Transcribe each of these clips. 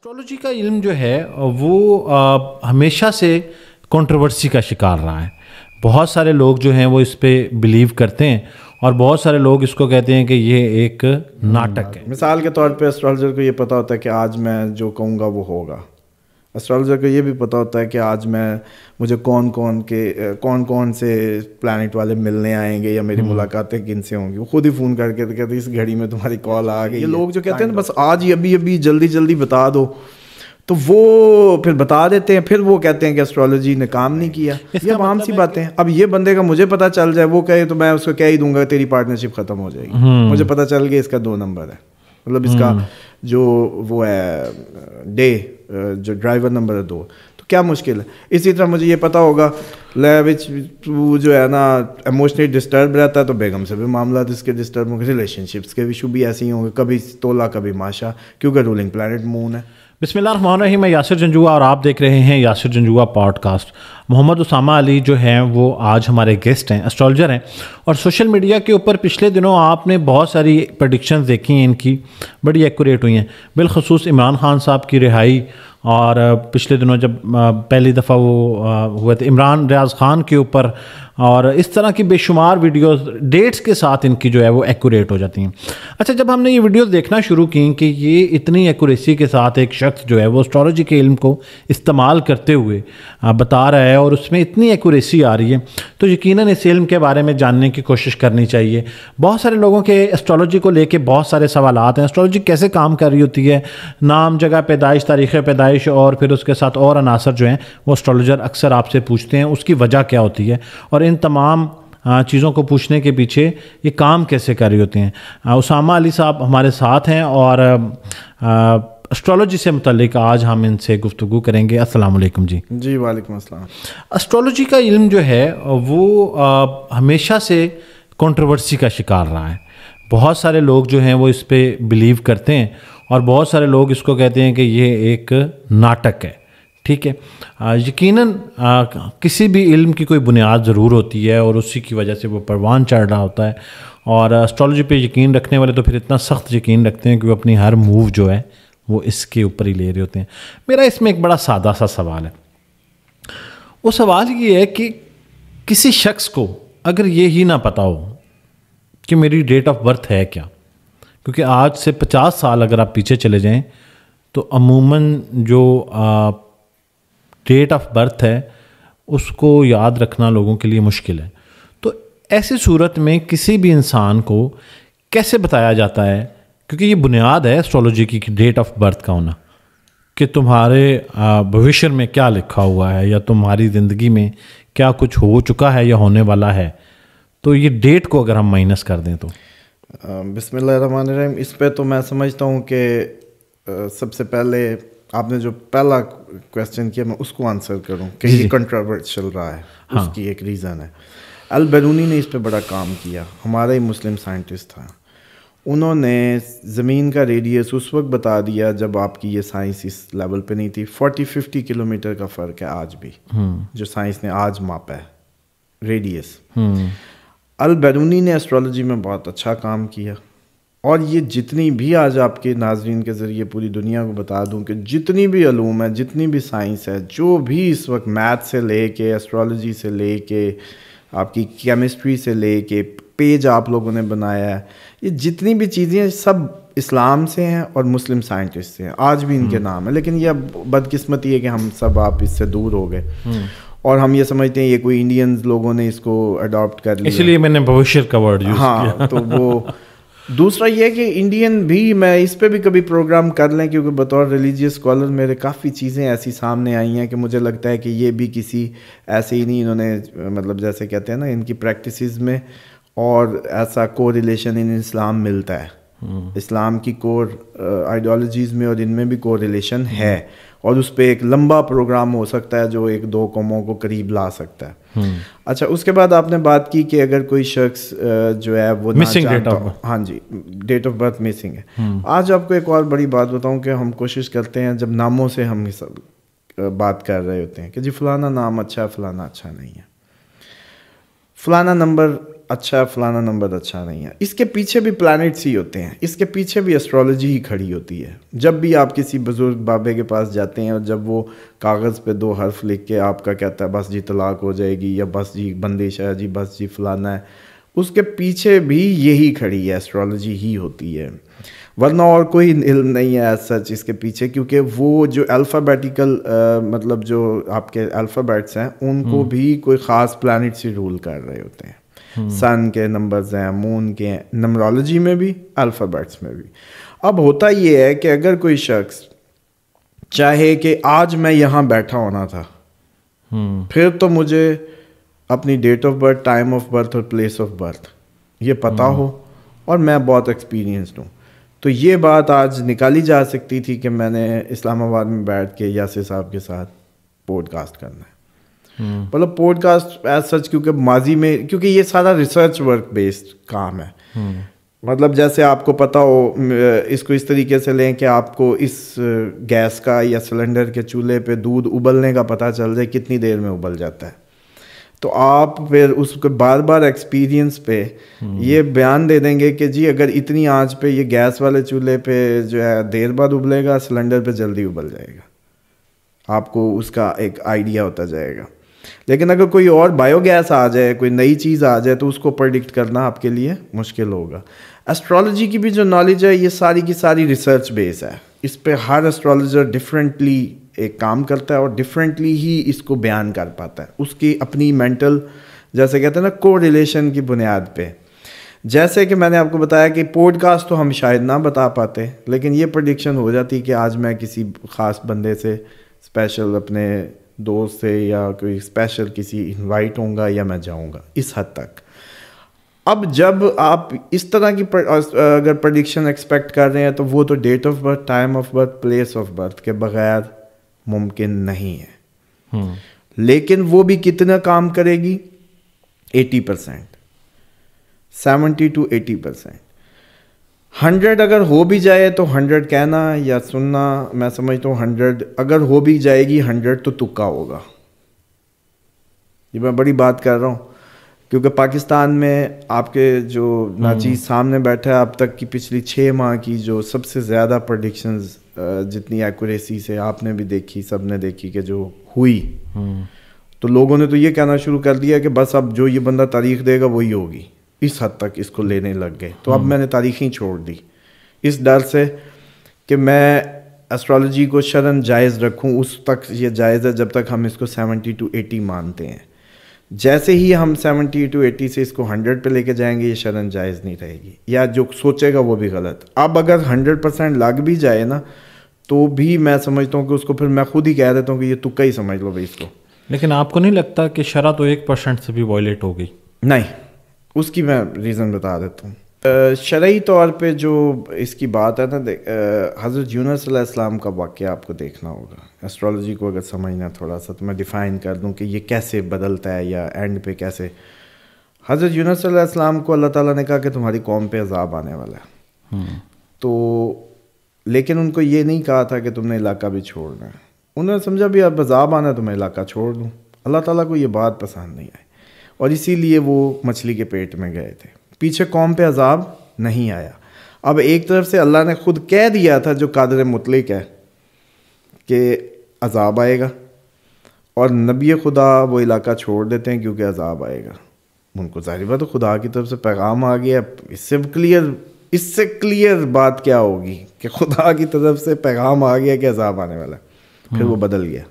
Astrology का इल्म जो है वो आ, हमेशा से कंट्रोवर्सी का शिकार रहा है बहुत सारे लोग जो हैं वो इस पर बिलीव करते हैं और बहुत सारे लोग इसको कहते हैं कि ये एक नाटक हम्म, है मिसाल के तौर पे एस्ट्रोलॉजर को ये पता होता है कि आज मैं जो कहूँगा वो होगा एस्ट्रोलॉजर को ये भी पता होता है कि आज मैं मुझे कौन कौन के कौन कौन से प्लानट वाले मिलने आएंगे या मेरी हम्म। मुलाकातें किन से होंगी वो खुद ही फ़ोन करके तो कहते इस घड़ी में तुम्हारी कॉल आ गई ये लोग जो कहते हैं बस आज ही अभी अभी जल्दी जल्दी बता दो तो वो फिर बता देते हैं फिर वो कहते हैं कि एस्ट्रोलॉजी ने काम नहीं किया ये आम मतलब सी बातें हैं अब ये बंदे का मुझे पता चल जाए वो कहे तो मैं उसको कह ही दूंगा तेरी पार्टनरशिप ख़त्म हो जाएगी हम्म। मुझे पता चल गया इसका दो नंबर है मतलब इसका हम्म। जो वो है डे जो ड्राइवर नंबर है दो तो क्या मुश्किल है इसी तरह मुझे ये पता होगा ले विच तू जो है ना इमोशनली डिस्टर्ब रहता है तो बेगम से भी मामला इसके डिस्टर्ब होंगे रिलेशनशिप्स के इशू भी ऐसे ही होंगे कभी तोला कभी माशा क्योंकि रूलिंग प्लानट मून है मैं यासिर जंजुआ और आप देख रहे हैं यासिर जंजुआ पॉडकास्ट मोहम्मद उसामा अली जो हैं वो आज हमारे गेस्ट हैं एस्ट्रोलॉजर हैं और सोशल मीडिया के ऊपर पिछले दिनों आपने बहुत सारी प्रडिक्शन देखी हैं इनकी बड़ी एक्यूरेट हुई हैं बिलखसूस इमरान खान साहब की रिहाई और पिछले दिनों जब पहली दफ़ा वो हुए थे इमरान रियाज ख़ान के ऊपर और इस तरह की बेशुमार वीडियोस डेट्स के साथ इनकी जो है वो एक्यूरेट हो जाती हैं अच्छा जब हमने ये वीडियोस देखना शुरू की कि ये इतनी एक्यूरेसी के साथ एक शख्स जो है वो एस्ट्रोलॉजी के इल्म को इस्तेमाल करते हुए बता रहा है और उसमें इतनी एक्यूरेसी आ रही है तो यकीन इस इल्म के बारे में जानने की कोशिश करनी चाहिए बहुत सारे लोगों के एस्ट्रोलॉजी को लेके बहुत सारे सवाल हैं एस्ट्रोलॉजी कैसे काम कर रही होती है नाम जगह पैदाइश तारीख़ पैदाइश और फिर उसके साथ और अनासर जो हैं वो एस्ट्रोलॉजर अक्सर आपसे पूछते हैं उसकी वजह क्या होती है और इन तमाम चीज़ों को पूछने के पीछे ये काम कैसे कर रही होती हैं उसामा अली साहब हमारे साथ हैं और आ, एस्ट्रोलॉजी से मतलब आज हम इनसे गुफ्तु करेंगे अस्सलाम वालेकुम जी जी वालेकुम अस्सलाम एस्ट्रोलॉजी का इल्म जो है वो आ, हमेशा से कंट्रोवर्सी का शिकार रहा है बहुत सारे लोग जो हैं वो इस पर बिलीव करते हैं और बहुत सारे लोग इसको कहते हैं कि ये एक नाटक है ठीक है यकीनन किसी भी इल्म की कोई बुनियाद ज़रूर होती है और उसी की वजह से वो परवान चढ़ रहा होता है और एस्ट्रोलॉजी पे यकीन रखने वाले तो फिर इतना सख्त यकीन रखते हैं कि वो अपनी हर मूव जो है वो इसके ऊपर ही ले रहे होते हैं मेरा इसमें एक बड़ा सादा सा सवाल है वो सवाल ये है कि किसी शख्स को अगर ये ही ना पता हो कि मेरी डेट ऑफ बर्थ है क्या क्योंकि आज से पचास साल अगर आप पीछे चले जाएं तो अमूमन जो डेट ऑफ बर्थ है उसको याद रखना लोगों के लिए मुश्किल है तो ऐसी सूरत में किसी भी इंसान को कैसे बताया जाता है क्योंकि ये बुनियाद है एस्ट्रोलॉजी की डेट ऑफ बर्थ का होना कि तुम्हारे भविष्य में क्या लिखा हुआ है या तुम्हारी ज़िंदगी में क्या कुछ हो चुका है या होने वाला है तो ये डेट को अगर हम माइनस कर दें तो बिसमीम इस पर तो मैं समझता हूँ कि सबसे पहले आपने जो पहला क्वेश्चन किया मैं उसको आंसर करूँ कि ये चल रहा है हाँ। उसकी एक रीज़न है अल बैरूनी ने इस पे बड़ा काम किया हमारा ही मुस्लिम साइंटिस्ट था उन्होंने ज़मीन का रेडियस उस वक्त बता दिया जब आपकी ये साइंस इस लेवल पे नहीं थी फोर्टी फिफ्टी किलोमीटर का फ़र्क है आज भी हम्म। जो साइंस ने आज मापा है रेडियस हम्म। अल बैरूनी ने एस्ट्रोलॉजी में बहुत अच्छा काम किया और ये जितनी भी आज आपके नाजरन के ज़रिए पूरी दुनिया को बता दूं कि जितनी भी अलूम है जितनी भी साइंस है जो भी इस वक्त मैथ से ले के एस्ट्रोलॉजी से ले के आपकी केमिस्ट्री से ले के पेज आप लोगों ने बनाया है ये जितनी भी चीज़ें सब इस्लाम से हैं और मुस्लिम साइंटिस्ट से हैं आज भी इनके हम्म। नाम है लेकिन ये बदकिस्मती है कि हम सब आप इससे दूर हो गए हम्म। और हम ये समझते हैं ये कोई इंडियन लोगों ने इसको अडॉप्ट कर लिया इसलिए मैंने भविष्य का वर्ड यूज हाँ किया। तो वो दूसरा ये कि इंडियन भी मैं इस पर भी कभी प्रोग्राम कर लें क्योंकि बतौर रिलीजियस स्कॉलर मेरे काफ़ी चीज़ें ऐसी सामने आई हैं कि मुझे लगता है कि ये भी किसी ऐसे ही नहीं इन्होंने मतलब जैसे कहते हैं ना इनकी प्रैक्टिस में और ऐसा को रिलेशन इन इस्लाम मिलता है हम्म। इस्लाम की कोर आइडियोलॉजीज़ uh, में और इनमें भी को रिलेशन है और उस पर एक लंबा प्रोग्राम हो सकता है जो एक दो कौमों को करीब ला सकता है हम्म। अच्छा उसके बाद आपने बात की कि अगर कोई शख्स uh, जो है वो मिसिंग डेट ऑफ हाँ जी डेट ऑफ बर्थ मिसिंग है हम्म। आज आपको एक और बड़ी बात बताऊं कि हम कोशिश करते हैं जब नामों से हम सब uh, बात कर रहे होते हैं कि जी फलाना नाम अच्छा है फलाना अच्छा नहीं है फलाना नंबर अच्छा है फलाना नंबर अच्छा नहीं है इसके पीछे भी प्लानट्स ही होते हैं इसके पीछे भी एस्ट्रोलॉजी ही खड़ी होती है जब भी आप किसी बुज़ुर्ग बाबे के पास जाते हैं और जब वो कागज़ पे दो हर्फ लिख के आपका कहता है बस जी तलाक हो जाएगी या बस जी बंदिश है जी बस जी फलाना है उसके पीछे भी यही खड़ी है एस्ट्रोलॉजी ही होती है वरना और कोई इल्म नहीं है एज सच इसके पीछे क्योंकि वो जो अल्फ़ाबेटिकल मतलब जो आपके अल्फ़ाबेट्स हैं उनको हम्म। भी कोई ख़ास प्लानट से रूल कर रहे होते हैं सन hmm. के नंबर्स हैं मून के हैं नमरोलॉजी में भी अल्फ़ाबेट्स में भी अब होता ये है कि अगर कोई शख्स चाहे कि आज मैं यहाँ बैठा होना था hmm. फिर तो मुझे अपनी date of birth time of birth और प्लेस ऑफ बर्थ ये पता hmm. हो और मैं बहुत एक्सपीरियंसड हूँ तो ये बात आज निकाली जा सकती थी कि मैंने इस्लामाबाद में बैठ के यासिर साहब के साथ पॉडकास्ट करना है मतलब पॉडकास्ट एज सच क्योंकि माजी में क्योंकि ये सारा रिसर्च वर्क बेस्ड काम है मतलब जैसे आपको पता हो इसको इस तरीके से लें कि आपको इस गैस का या सिलेंडर के चूल्हे पे दूध उबलने का पता चल जाए कितनी देर में उबल जाता है तो आप फिर उसके बार बार एक्सपीरियंस पे ये बयान दे देंगे कि जी अगर इतनी आंच पे ये गैस वाले चूल्हे पे जो है देर बाद उबलेगा सिलेंडर पे जल्दी उबल जाएगा आपको उसका एक आइडिया होता जाएगा लेकिन अगर कोई और बायोगैस आ जाए कोई नई चीज़ आ जाए तो उसको प्रडिक्ट करना आपके लिए मुश्किल होगा एस्ट्रोलॉजी की भी जो नॉलेज है ये सारी की सारी रिसर्च बेस है इस पर हर एस्ट्रोलॉजर डिफरेंटली एक काम करता है और डिफरेंटली ही इसको बयान कर पाता है उसकी अपनी मेंटल जैसे कहते हैं ना को रिलेशन की बुनियाद पे जैसे कि मैंने आपको बताया कि पॉडकास्ट तो हम शायद ना बता पाते लेकिन ये प्रडिक्शन हो जाती कि आज मैं किसी ख़ास बंदे से स्पेशल अपने दोस्त से या कोई स्पेशल किसी इनवाइट होगा या मैं जाऊंगा इस हद तक अब जब आप इस तरह की पर, अगर प्रडिक्शन एक्सपेक्ट कर रहे हैं तो वो तो date of birth time of birth place of birth के बगैर मुमकिन नहीं है हम्म। लेकिन वो भी कितना काम करेगी eighty percent seventy two eighty percent hundred अगर हो भी जाए तो हंड्रेड कहना या सुनना मैं समझता हूँ हंड्रेड अगर हो भी जाएगी हंड्रेड तो तुक्का होगा ये मैं बड़ी बात कर रहा हूँ क्योंकि पाकिस्तान में आपके जो नाची हम्म। सामने बैठा है अब तक की पिछली छः माह की जो सबसे ज़्यादा प्रडिक्शन जितनी एक्यूरेसी से आपने भी देखी सब ने देखी कि जो हुई हम्म। तो लोगों ने तो ये कहना शुरू कर दिया कि बस अब जो ये बंदा तारीख देगा वही होगी इस हद तक इसको लेने लग गए तो अब हम्म। मैंने तारीख ही छोड़ दी इस डर से कि मैं एस्ट्रोलॉजी को शरण जायज़ रखूं उस तक ये जायज़ है जब तक हम इसको सेवनटी टू एटी मानते हैं जैसे ही हम सेवनटी टू एटी से इसको हंड्रेड पे लेके जाएंगे ये शरण जायज़ नहीं रहेगी या जो सोचेगा वो भी गलत अब अगर हंड्रेड परसेंट लग भी जाए ना तो भी मैं समझता हूँ कि उसको फिर मैं खुद ही कह देता हूँ कि ये तुक्का ही समझ लो भाई इसको लेकिन आपको नहीं लगता कि शरह तो एक परसेंट से भी वॉयलेट होगी नहीं उसकी मैं रीज़न बता देता हूँ शरा तौर पे जो इसकी बात है ना हज़रत यूनसम का वाक्य आपको देखना होगा एस्ट्रोलॉजी को अगर समझना थोड़ा सा तो मैं डिफ़ाइन कर दूँ कि ये कैसे बदलता है या एंड पे कैसे हज़रत यूनसम को अल्लाह ताला ने कहा कि तुम्हारी कौम पे अजाब आने वाला है हम्म। तो लेकिन उनको ये नहीं कहा था कि तुमने इलाका भी छोड़ना है उन्होंने समझा भी अब अजाब आना है तो मैं इलाका छोड़ दूँ अल्लाह ताली को ये बात पसंद नहीं आई और इसीलिए वो मछली के पेट में गए थे पीछे कौम पे अजाब नहीं आया अब एक तरफ से अल्लाह ने खुद कह दिया था जो कादर मुतलिक है कि अजाब आएगा और नबी खुदा वो इलाका छोड़ देते हैं क्योंकि अजाब आएगा उनको जाहिर बात खुदा की तरफ से पैगाम आ गया इससे क्लियर इससे क्लियर बात क्या होगी कि खुदा की तरफ से पैगाम आ गया कि अजाब आने वाला फिर वो हम्म। बदल गया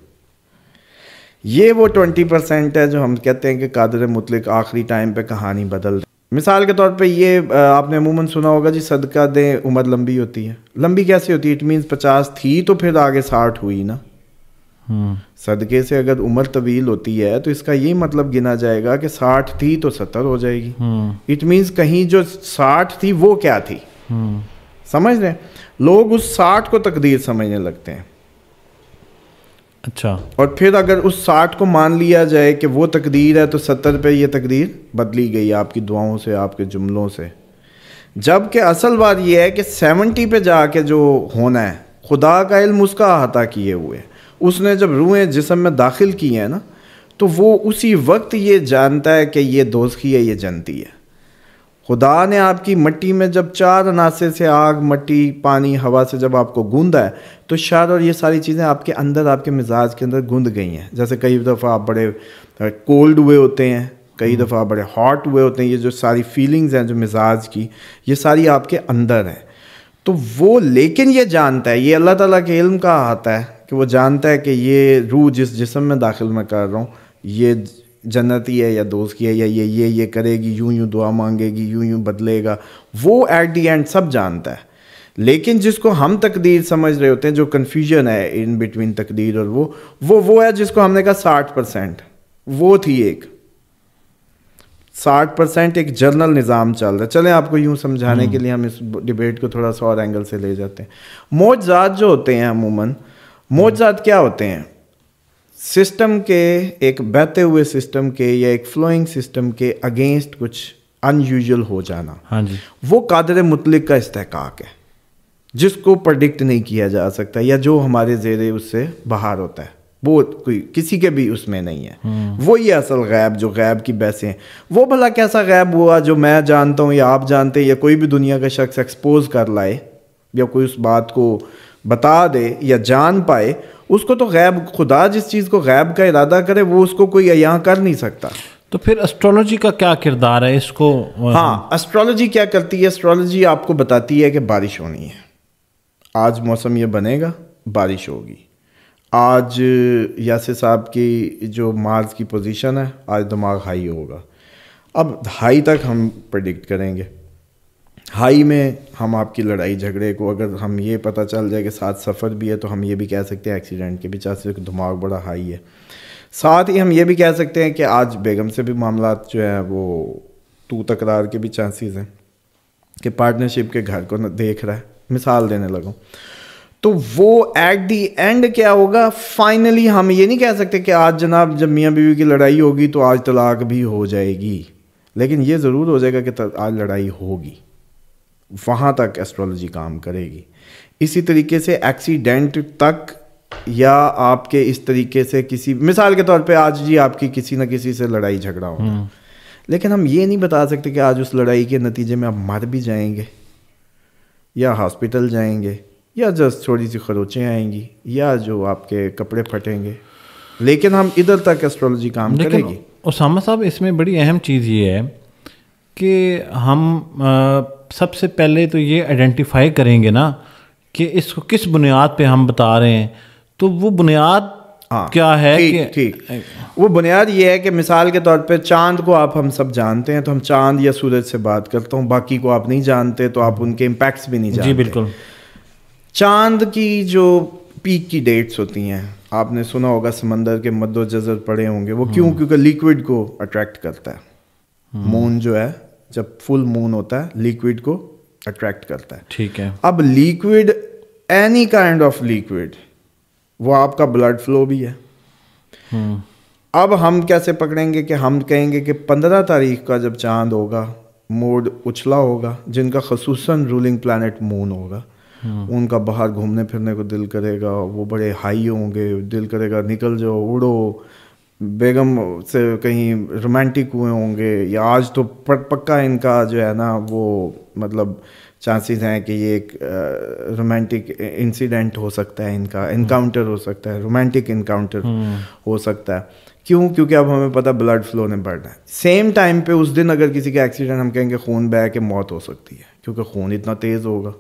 ये वो ट्वेंटी परसेंट है जो हम कहते हैं कि कादर मुतलिक आखिरी टाइम पे कहानी बदल रही मिसाल के तौर पे ये आपने अमूमन सुना होगा जी सदका दें उम्र लंबी होती है लंबी कैसे होती है इट मीन्स पचास थी तो फिर आगे साठ हुई ना हम्म। सदक़े से अगर उम्र तवील होती है तो इसका ये मतलब गिना जाएगा कि साठ थी तो सत्तर हो जाएगी इट हम्म। मीन्स कहीं जो साठ थी वो क्या थी हम्म। समझ रहे लोग उस साठ को तकदीर समझने लगते हैं अच्छा और फिर अगर उस साठ को मान लिया जाए कि वो तकदीर है तो सत्तर पे ये तकदीर बदली गई आपकी दुआओं से आपके जुमलों से जबकि असल बात यह है कि सेवेंटी पे जाके जो होना है खुदा का इल्म उसका अहाता किए हुए उसने जब रूहें जिसम में दाखिल की हैं ना तो वो उसी वक्त ये जानता है कि ये दोस्ती है ये जनती है खुदा ने आपकी मट्टी में जब चार अनासे से आग मट्टी पानी हवा से जब आपको गूंदा है तो शायद और ये सारी चीज़ें आपके अंदर आपके मिजाज के अंदर गूंद गई हैं जैसे कई दफ़ा आप बड़े कोल्ड हुए होते हैं कई हम्म। दफ़ा बड़े हॉट हुए होते हैं ये जो सारी फीलिंग्स हैं जो मिजाज की ये सारी आपके अंदर हैं तो वो लेकिन ये जानता है ये अल्लाह ताला के इल्म का आता है कि वो जानता है कि ये रूह जिस जिसम में दाखिल मैं कर रहा हूँ ये जन्नती है या दोस्त की है या ये ये ये करेगी यूं यूं दुआ मांगेगी यूं यूं बदलेगा वो एट दी एंड सब जानता है लेकिन जिसको हम तकदीर समझ रहे होते हैं जो कन्फ्यूजन है इन बिटवीन तकदीर और वो वो वो है जिसको हमने कहा साठ परसेंट वो थी एक साठ परसेंट एक जर्नल निज़ाम चल रहा है चलें आपको यूं समझाने हम्म। के लिए हम इस डिबेट को थोड़ा सा और एंगल से ले जाते हैं मोजात जो होते हैं अमूमन मोजात क्या होते हैं सिस्टम के एक बहते हुए सिस्टम के या एक फ्लोइंग सिस्टम के अगेंस्ट कुछ अनयूजल हो जाना हाँ जी वो कादर मुतलिक का इस्तेकाक है जिसको प्रडिक्ट नहीं किया जा सकता या जो हमारे जेर उससे बाहर होता है वो कोई किसी के भी उसमें नहीं है हम्म। वो ये असल गैब जो गैब की बहसें हैं वो भला कैसा गैब हुआ जो मैं जानता हूँ या आप जानते हैं या कोई भी दुनिया का शख्स एक्सपोज कर लाए या कोई उस बात को बता दे या जान पाए उसको तो गैब खुदा जिस चीज़ को गैब का इरादा करे वो उसको कोई यहाँ कर नहीं सकता तो फिर एस्ट्रोलॉजी का क्या किरदार है इसको हाँ एस्ट्रोलॉजी क्या करती है एस्ट्रोलॉजी आपको बताती है कि बारिश होनी है आज मौसम ये बनेगा बारिश होगी आज यासिर साहब की जो मार्स की पोजीशन है आज दिमाग हाई होगा अब हाई तक हम प्रडिक्ट करेंगे हाई में हम आपकी लड़ाई झगड़े को अगर हम ये पता चल जाए कि साथ सफ़र भी है तो हम ये भी कह सकते हैं एक्सीडेंट के भी चांसेस दिमाग बड़ा हाई है साथ ही हम ये भी कह सकते हैं कि आज बेगम से भी मामला जो है वो तू तकरार के भी चांसेस हैं कि पार्टनरशिप के घर को देख रहा है मिसाल देने लगा तो वो एट दी एंड क्या होगा फाइनली हम ये नहीं कह सकते कि आज जनाब जब मियाँ बीवी की लड़ाई होगी तो आज तलाक भी हो जाएगी लेकिन ये ज़रूर हो जाएगा कि आज लड़ाई होगी वहाँ तक एस्ट्रोलॉजी काम करेगी इसी तरीके से एक्सीडेंट तक या आपके इस तरीके से किसी मिसाल के तौर पे आज जी आपकी किसी ना किसी से लड़ाई झगड़ा हो हम्म। लेकिन हम ये नहीं बता सकते कि आज उस लड़ाई के नतीजे में आप मर भी जाएंगे या हॉस्पिटल जाएंगे या जस्ट थोड़ी सी खरोचें आएंगी या जो आपके कपड़े फटेंगे लेकिन हम इधर तक एस्ट्रोलॉजी काम करेगी ओसामा साहब इसमें बड़ी अहम चीज़ ये है कि हम सबसे पहले तो ये आइडेंटिफाई करेंगे ना कि इसको किस बुनियाद पे हम बता रहे हैं तो वो बुनियाद हाँ, क्या है ठीक ठीक वो बुनियाद ये है कि मिसाल के तौर पे चांद को आप हम सब जानते हैं तो हम चांद या सूरज से बात करता हूँ बाकी को आप नहीं जानते तो आप उनके इम्पैक्ट्स भी नहीं जानते जी बिल्कुल चांद की जो पीक की डेट्स होती हैं आपने सुना होगा समंदर के मद्दो जजर पड़े होंगे वो हम्म। क्यों क्योंकि लिक्विड को अट्रैक्ट करता है मून हम्म। जो है जब फुल मून होता है लिक्विड को अट्रैक्ट करता है ठीक है अब liquid any kind of liquid वो आपका ब्लड फ्लो भी है हम्म। अब हम कैसे पकड़ेंगे कि हम कहेंगे कि पंद्रह तारीख का जब चांद होगा मोड उछला होगा जिनका खसूस रूलिंग प्लानट मून होगा हम्म। उनका बाहर घूमने फिरने को दिल करेगा वो बड़े हाई होंगे दिल करेगा निकल जाओ उड़ो बेगम से कहीं रोमांटिक हुए होंगे या आज तो पक्का इनका जो है ना वो मतलब चांसेस हैं कि ये एक रोमांटिक इंसिडेंट हो सकता है इनका इनकाउंटर हम्म। हो सकता है रोमांटिक हम्म। इनकाउंटर हो सकता है क्यों क्योंकि अब हमें पता ब्लड फ्लो ने बढ़ना है सेम टाइम पे उस दिन अगर किसी का एक्सीडेंट हम कहेंगे खून बह के मौत हो सकती है क्योंकि खून इतना तेज़ होगा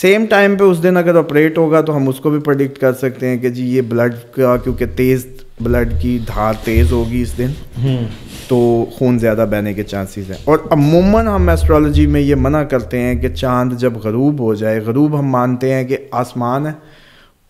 सेम टाइम पे उस दिन अगर ऑपरेट होगा तो हम उसको भी प्रडिक्ट कर सकते हैं कि जी ये ब्लड का क्योंकि तेज़ ब्लड की धार तेज़ होगी इस दिन हम्म। तो खून ज़्यादा बहने के चांसेस हैं और अमूमन हम एस्ट्रोलॉजी में ये मना करते हैं कि चांद जब गरूब हो जाए गरूब हम मानते हैं कि आसमान है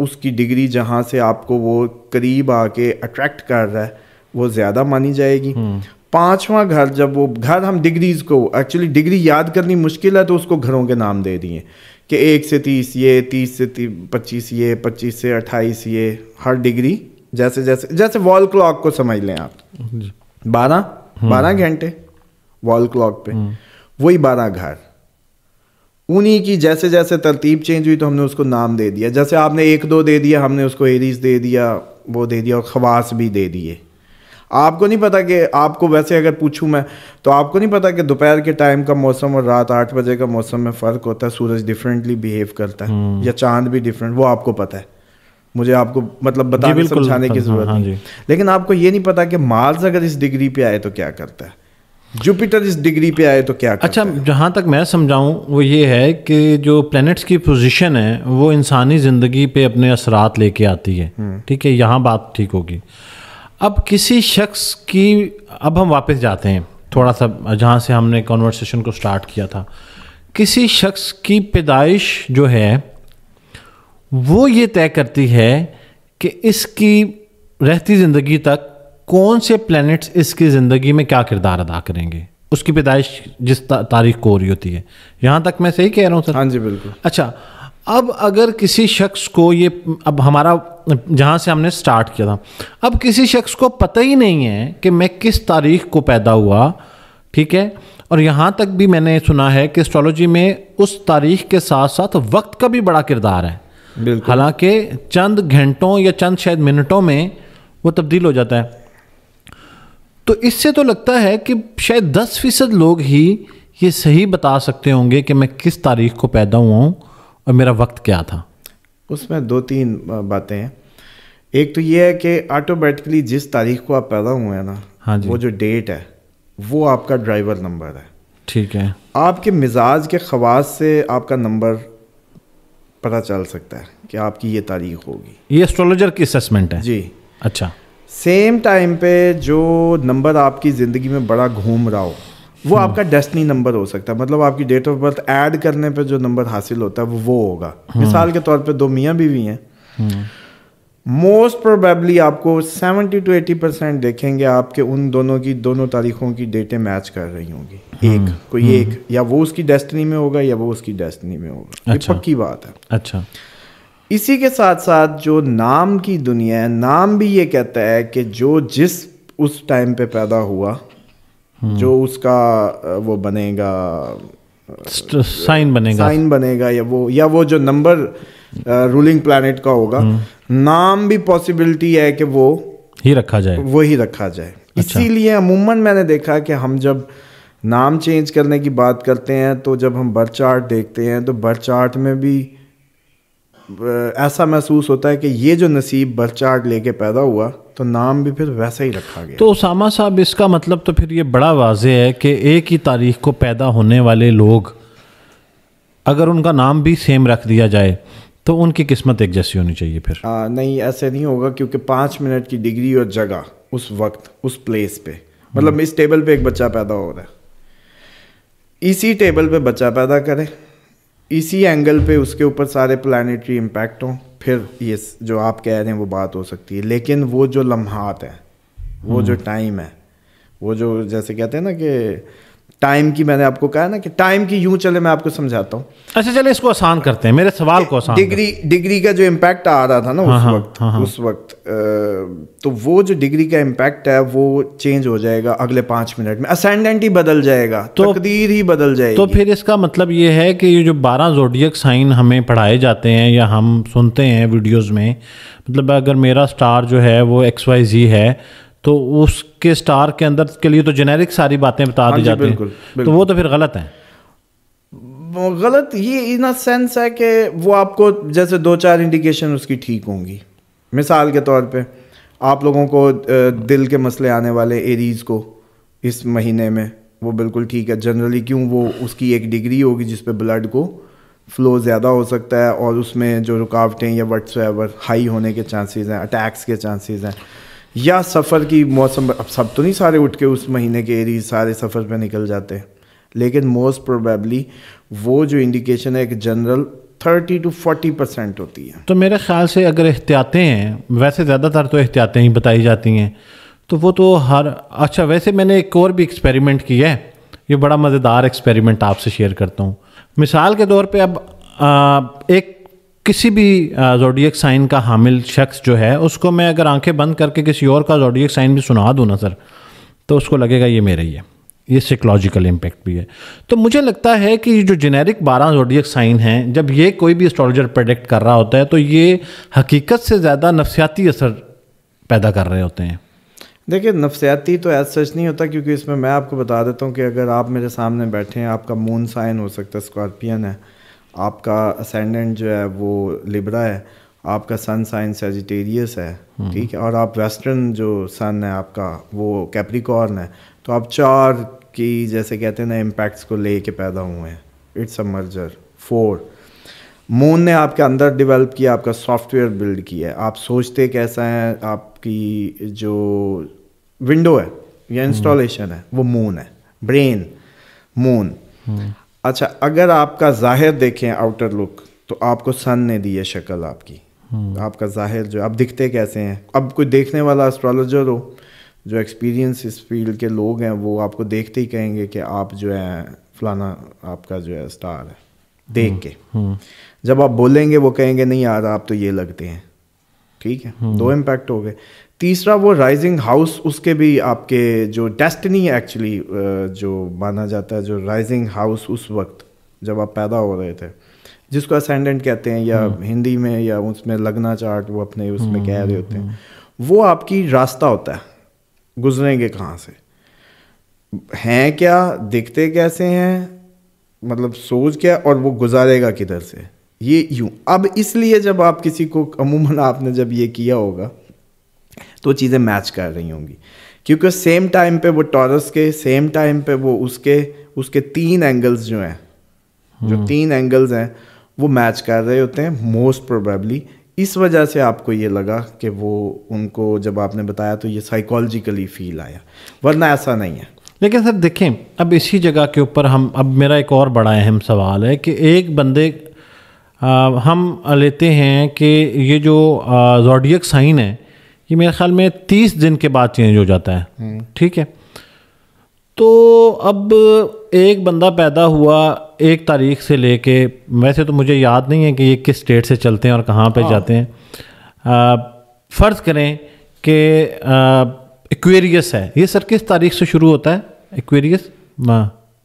उसकी डिग्री जहाँ से आपको वो करीब आके अट्रैक्ट कर रहा है वो ज़्यादा मानी जाएगी हम्म। पांचवा घर जब वो घर हम डिग्रीज को एक्चुअली डिग्री याद करनी मुश्किल है तो उसको घरों के नाम दे दिए कि एक से तीस ये तीस से पच्चीस ये पच्चीस से अट्ठाईस ये हर डिग्री जैसे जैसे जैसे वॉल क्लॉक को समझ लें आप बारह हम्म। बारह घंटे वॉल क्लॉक पे हम्म। वही बारह घर उन्हीं की जैसे जैसे तरतीब चेंज हुई तो हमने उसको नाम दे दिया जैसे आपने एक दो दे दिया हमने उसको एरीज दे दिया वो दे दिया और खवास भी दे दिए आपको नहीं पता कि आपको वैसे अगर पूछूं मैं तो आपको नहीं पता कि दोपहर के टाइम का मौसम और रात आठ बजे का मौसम में फ़र्क होता है सूरज डिफरेंटली बिहेव करता है हम्म। या चांद भी डिफरेंट वो आपको पता है मुझे आपको मतलब बताने समझाने की हाँ, जरूरत हाँ, नहीं लेकिन आपको ये नहीं पता कि मार्स अगर इस डिग्री पे आए तो क्या करता है जुपिटर इस डिग्री पे आए तो क्या करता अच्छा जहाँ तक मैं समझाऊँ वो ये है कि जो प्लैनेट्स की पोजीशन है वो इंसानी ज़िंदगी पे अपने असरात लेके आती है हम्म। ठीक है यहाँ बात ठीक होगी अब किसी शख्स की अब हम वापस जाते हैं थोड़ा सा जहाँ से हमने कॉन्वर्सेशन को स्टार्ट किया था किसी शख्स की पैदाइश जो है वो ये तय करती है कि इसकी रहती ज़िंदगी तक कौन से प्लैनेट्स इसकी ज़िंदगी में क्या किरदार अदा करेंगे उसकी पैदाइश जिस ता, तारीख को हो रही होती है यहाँ तक मैं सही कह रहा हूँ सर हाँ जी बिल्कुल अच्छा अब अगर किसी शख्स को ये अब हमारा जहाँ से हमने स्टार्ट किया था अब किसी शख्स को पता ही नहीं है कि मैं किस तारीख को पैदा हुआ ठीक है और यहाँ तक भी मैंने सुना है कि एस्ट्रोलॉजी में उस तारीख के साथ साथ वक्त का भी बड़ा किरदार है हालांकि चंद घंटों या चंद शायद मिनटों में वो तब्दील हो जाता है तो इससे तो लगता है कि शायद दस फीसद लोग ही ये सही बता सकते होंगे कि मैं किस तारीख को पैदा हुआ हूँ और मेरा वक्त क्या था उसमें दो तीन बातें हैं एक तो ये है कि ऑटोमेटिकली जिस तारीख को आप पैदा हुए हैं ना हाँ जी वो जो डेट है वो आपका ड्राइवर नंबर है ठीक है आपके मिजाज के खवास से आपका नंबर पता चल सकता है कि आपकी ये तारीख होगी ये एस्ट्रोलॉजर की असेसमेंट है जी अच्छा सेम टाइम पे जो नंबर आपकी ज़िंदगी में बड़ा घूम रहा हो वो हम्म। आपका डेस्टनी नंबर हो सकता है मतलब आपकी डेट ऑफ बर्थ ऐड करने पे जो नंबर हासिल होता है वो वो होगा हम्म। मिसाल के तौर पे दो मियाँ बीवी हैं हम्म। मोस्ट प्रोबेबली आपको 70 टू 80 परसेंट देखेंगे आपके उन दोनों की दोनों तारीखों की डेटें मैच कर रही होंगी हम्म, एक कोई हम्म। एक या वो उसकी डेस्टिनी में होगा या वो उसकी डेस्टिनी में होगा अच्छा, पक्की बात है अच्छा इसी के साथ साथ जो नाम की दुनिया है नाम भी ये कहता है कि जो जिस उस टाइम पे पैदा हुआ हम्म। जो उसका वो बनेगा साइन बनेगा साइन बनेगा या वो या वो जो नंबर रूलिंग प्लानट का होगा हम्म। नाम भी पॉसिबिलिटी है कि वो ही रखा जाए वो ही रखा जाए अच्छा। इसीलिए अमूमन मैंने देखा कि हम जब नाम चेंज करने की बात करते हैं तो जब हम बर्थ चार्ट देखते हैं तो बर्थ चार्ट में भी ऐसा महसूस होता है कि ये जो नसीब बर्थ चार्ट लेके पैदा हुआ तो नाम भी फिर वैसा ही रखा गया तो उसामा साहब इसका मतलब तो फिर ये बड़ा वाज है कि एक ही तारीख को पैदा होने वाले लोग अगर उनका नाम भी सेम रख दिया जाए तो उनकी किस्मत एक जैसी होनी चाहिए फिर आ, नहीं ऐसे नहीं होगा क्योंकि पाँच मिनट की डिग्री और जगह उस वक्त उस प्लेस पे मतलब हम्म। इस टेबल पे एक बच्चा पैदा हो रहा है इसी टेबल पे बच्चा पैदा करें इसी एंगल पे उसके ऊपर सारे प्लानिटरी इम्पैक्ट हों फिर ये जो आप कह रहे हैं वो बात हो सकती है लेकिन वो जो लम्हात है वो जो टाइम हम्म। है वो जो जैसे कहते हैं ना कि टाइम की मैंने आपको कहा ना कि टाइम की यूं चले मैं आपको समझाता हूँ अच्छा चले इसको आसान करते हैं मेरे सवाल को आसान डिग्री डिग्री का जो इम्पैक्ट आ रहा था ना हाँ, उस हाँ, वक्त हाँ, हाँ। उस वक्त आ, तो वो जो डिग्री का इम्पैक्ट है वो चेंज हो जाएगा अगले पाँच मिनट में असेंडेंट ही बदल जाएगा तो तकदीर ही बदल तो जाएगी तो फिर इसका मतलब ये है कि ये जो बारह जोडियक साइन हमें पढ़ाए जाते हैं या हम सुनते हैं वीडियोज़ में मतलब अगर मेरा स्टार जो है वो एक्स वाई जी है तो उसके स्टार के अंदर के लिए तो जेनेरिक सारी बातें बता दी हाँ जाती हैं तो वो तो फिर गलत है गलत ये इन सेंस है कि वो आपको जैसे दो चार इंडिकेशन उसकी ठीक होंगी मिसाल के तौर पे आप लोगों को दिल के मसले आने वाले एरीज को इस महीने में वो बिल्कुल ठीक है जनरली क्यों वो उसकी एक डिग्री होगी जिसपे ब्लड को फ्लो ज़्यादा हो सकता है और उसमें जो रुकावटें या वट्स हाई होने के चांसेस हैं अटैक्स के चांसेस हैं या सफ़र की मौसम अब सब तो नहीं सारे उठ के उस महीने के एरी सारे सफ़र पे निकल जाते हैं लेकिन मोस्ट प्रोबेबली वो जो इंडिकेशन है एक general thirty two forty percent होती है तो मेरे ख्याल से अगर एहतियातें हैं वैसे ज़्यादातर तो एहतियातें ही बताई जाती हैं तो वो तो हर अच्छा वैसे मैंने एक और भी एक्सपेरिमेंट किया है ये बड़ा मज़ेदार एक्सपेरिमेंट आपसे शेयर करता हूँ मिसाल के तौर पे अब आ, एक किसी भी जोडियक साइन का हामिल शख्स जो है उसको मैं अगर आंखें बंद करके किसी और का जोडियक साइन भी सुना दूँ ना सर तो उसको लगेगा ये मेरा ही है ये साइकोलॉजिकल इम्पेक्ट भी है तो मुझे लगता है कि जो जेनेरिक बारह जोडियक साइन हैं जब ये कोई भी एस्ट्रोलॉजर प्रडिक्ट कर रहा होता है तो ये हकीकत से ज़्यादा नफसियाती असर पैदा कर रहे होते हैं देखिए नफसियाती तो ऐसा सच नहीं होता क्योंकि इसमें मैं आपको बता देता हूँ कि अगर आप मेरे सामने बैठे हैं आपका मून साइन हो सकता है स्कॉर्पियन है आपका असेंडेंट जो है वो लिब्रा है आपका सन साइन सेजिटेरियस है हम्म। ठीक है और आप वेस्टर्न जो सन है आपका वो कैप्रिकॉर्न है तो आप चार की जैसे कहते हैं ना इम्पैक्ट्स को ले के पैदा हुए हैं it's a merger for moon ने आपके अंदर डेवलप किया आपका सॉफ्टवेयर बिल्ड किया है आप सोचते कैसा है आपकी जो विंडो है या इंस्टॉलेशन हम्म। है वो मून है ब्रेन हम्म। मून अच्छा अगर आपका जाहिर देखें आउटर लुक तो आपको सन ने दी है शक्ल आपकी हम्म। आपका जाहिर जो आप दिखते कैसे हैं अब कोई देखने वाला एस्ट्रोलॉजर हो जो एक्सपीरियंस इस फील्ड के लोग हैं वो आपको देखते ही कहेंगे कि आप जो है फलाना आपका जो है स्टार है देख हम्म, के हम्म। जब आप बोलेंगे वो कहेंगे नहीं यार आप तो ये लगते हैं ठीक है दो इम्पैक्ट हो गए तीसरा वो राइजिंग हाउस उसके भी आपके जो डेस्टिनी एक्चुअली जो माना जाता है जो राइजिंग हाउस उस वक्त जब आप पैदा हो रहे थे जिसको असेंडेंट कहते हैं या हम्म। हिंदी में या उसमें लगना चार्ट वो अपने उसमें हम्म, कह रहे हम्म, होते हैं वो आपकी रास्ता होता है गुजरेंगे कहाँ से हैं क्या दिखते कैसे हैं मतलब सोच क्या और वो गुजारेगा किधर से ये यूँ अब इसलिए जब आप किसी को अमूमन आपने जब ये किया होगा तो चीज़ें मैच कर रही होंगी क्योंकि सेम टाइम पे वो टॉरस के सेम टाइम पे वो उसके उसके तीन एंगल्स जो हैं जो हम्म। तीन एंगल्स हैं वो मैच कर रहे होते हैं मोस्ट प्रोबेबली इस वजह से आपको ये लगा कि वो उनको जब आपने बताया तो ये साइकोलॉजिकली फील आया वरना ऐसा नहीं है लेकिन सर देखें अब इसी जगह के ऊपर हम अब मेरा एक और बड़ा अहम सवाल है कि एक बंदे आ, हम लेते हैं कि ये जो जोडियक साइन है ये मेरे ख्याल में तीस दिन के बाद चेंज हो जाता है हम्म। ठीक है तो अब एक बंदा पैदा हुआ एक तारीख से लेके वैसे तो मुझे याद नहीं है कि ये किस स्टेट से चलते हैं और कहाँ पे हाँ। जाते हैं फ़र्ज़ करें कि एक्वेरियस है ये सर किस तारीख से शुरू होता है एक्वेरियस हाँ।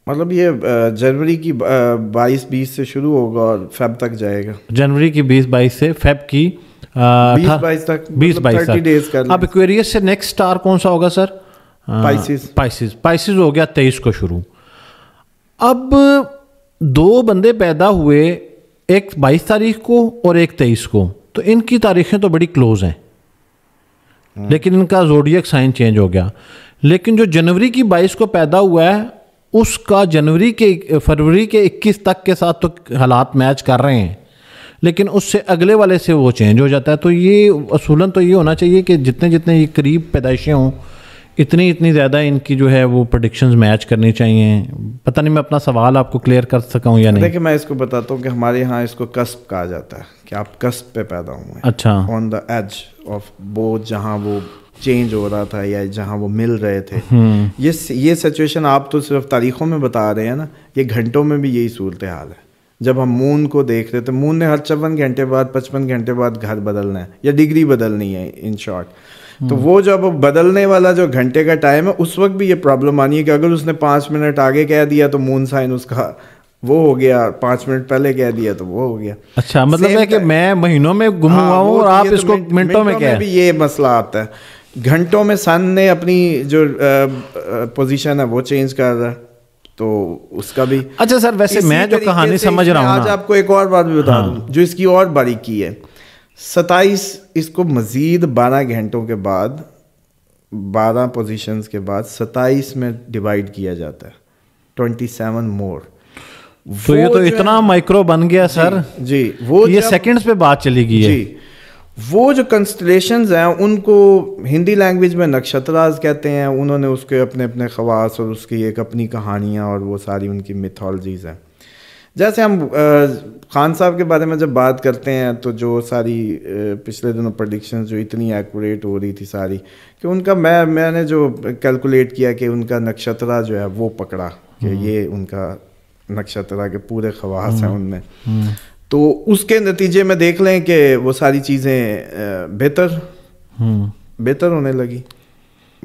मतलब ये जनवरी की बाईस बीस से शुरू होगा और फेब तक जाएगा जनवरी की बीस बाईस से फेब की Uh, बीस तक बीस मतलब बाईस तक अब से नेक्स्ट स्टार कौन सा होगा सर पाइसिस पाइसिस हो गया तेईस को शुरू अब दो बंदे पैदा हुए एक बाईस तारीख को और एक तेईस को तो इनकी तारीखें तो बड़ी क्लोज हैं हम्म। लेकिन इनका जोडियक साइन चेंज हो गया लेकिन जो जनवरी की बाईस को पैदा हुआ है उसका जनवरी के फरवरी के इक्कीस तक के साथ तो हालात मैच कर रहे हैं लेकिन उससे अगले वाले से वो चेंज हो जाता है तो ये असूलन तो ये होना चाहिए कि जितने जितने ये करीब पैदाइशें हों इतनी इतनी ज़्यादा इनकी जो है वो प्रोडिक्शन मैच करनी चाहिए पता नहीं मैं अपना सवाल आपको क्लियर कर सका या नहीं देखिए मैं इसको बताता हूँ कि हमारे यहाँ इसको कस्ब कहा जाता है कि आप कस्ब पे पैदा हुए अच्छा ऑन द एज ऑफ वो जहाँ वो चेंज हो रहा था या जहाँ वो मिल रहे थे हम्म। ये ये सिचुएशन आप तो सिर्फ तारीखों में बता रहे हैं ना ये घंटों में भी यही सूरत हाल है जब हम मून को देख रहे तो मून ने हर चौवन घंटे बाद पचपन घंटे बाद घर बदलना है या डिग्री बदलनी है इन शॉर्ट तो hmm. वो जब बदलने वाला जो घंटे का टाइम है उस वक्त भी ये प्रॉब्लम आनी है कि अगर उसने पाँच मिनट आगे कह दिया तो मून साइन उसका वो हो गया पांच मिनट पहले कह दिया तो वो हो गया अच्छा मतलब है कि मैं महीनों में गुम हुआ हाँ, हूँ और तो आप तो इसको मिनटों में क्या भी ये मसला आता है घंटों में सन ने अपनी जो पोजीशन है वो चेंज कर रहा है तो उसका भी अच्छा सर वैसे मैं जो कहानी समझ रहा हूँ आज आपको एक और बात भी बता हाँ। दूँ जो इसकी और बारीकी है सताइस इसको मज़ीद बारह घंटों के बाद बारह पोजीशंस के बाद सताइस में डिवाइड किया जाता है ट्वेंटी सेवन मोर तो ये तो इतना माइक्रो बन गया सर जी, जी वो ये सेकंड्स पे बात चली गई है जी, वो जो कंस्टलेशन हैं उनको हिंदी लैंग्वेज में नक्षत्राज कहते हैं उन्होंने उसके अपने अपने खवास और उसकी एक अपनी कहानियाँ और वो सारी उनकी मिथोलॉजीज़ हैं जैसे हम खान साहब के बारे में जब बात करते हैं तो जो सारी पिछले दिनों प्रडिक्शन जो इतनी एक्यूरेट हो रही थी सारी कि उनका मैं मैंने जो कैलकुलेट किया कि उनका नक्षत्रा जो है वो पकड़ा कि हम्म। ये उनका नक्षत्रा के पूरे खवास हैं हम्म। उनमें हम्म। तो उसके नतीजे में देख लें कि वो सारी चीज़ें बेहतर हम्म। बेहतर होने लगी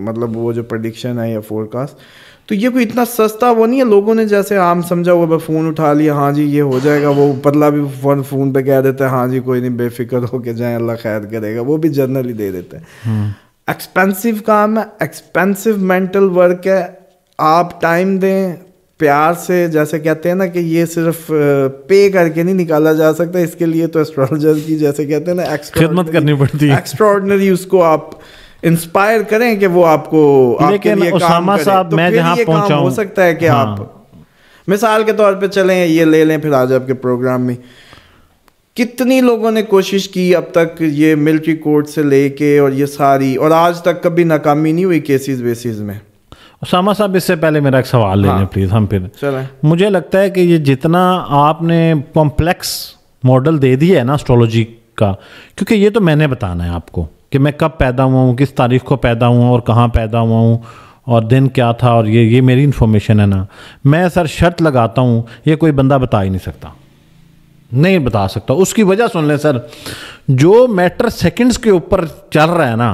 मतलब वो जो प्रडिक्शन है या फोरकास्ट तो ये कोई इतना सस्ता वो नहीं है लोगों ने जैसे आम समझा हुआ फ़ोन उठा लिया हाँ जी ये हो जाएगा वो पतला भी फोन फ़ोन पे कह देता है हाँ जी कोई नहीं बेफिक्र होके जाए अल्लाह खैर करेगा वो भी जनरली दे देते हैं एक्सपेंसिव हम्म। काम है एक्सपेंसिव मेंटल वर्क है आप टाइम दें प्यार से जैसे कहते हैं ना कि ये सिर्फ पे करके नहीं निकाला जा सकता इसके लिए तो एस्ट्रोलॉजर की जैसे कहते हैं ना खिदमत करनी पड़ती है एक्स्ट्रॉर्डनरी उसको आप इंस्पायर करें कि वो आपको आपके लिए काम साहब तो मैं ये काम हो सकता है कि हाँ। आप मिसाल के तौर पे चलें ये ले लें फिर आज आपके प्रोग्राम में कितनी लोगों ने कोशिश की अब तक ये मिलिट्री कोर्ट से लेके और ये सारी और आज तक कभी नाकामी नहीं हुई केसेस बेसिस में उसामा साहब इससे पहले मेरा एक सवाल ले लें प्लीज़ हम फिर मुझे लगता है कि ये जितना आपने कॉम्प्लेक्स मॉडल दे दिया है ना एस्ट्रोलॉजी का क्योंकि ये तो मैंने बताना है आपको कि मैं कब पैदा हुआ हूँ किस तारीख को पैदा हुआ और कहाँ पैदा हुआ हूँ और दिन क्या था और ये ये मेरी इन्फॉर्मेशन है ना मैं सर शर्त लगाता हूँ ये कोई बंदा बता ही नहीं सकता नहीं बता सकता उसकी वजह सुन लें सर जो मैटर सेकंड्स के ऊपर चल रहा है ना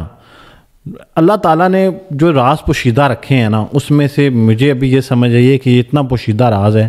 अल्लाह ताला ने जो राज पोशीदा रखे हैं ना उसमें से मुझे अभी ये समझ आई है कि इतना पोशीदा राज है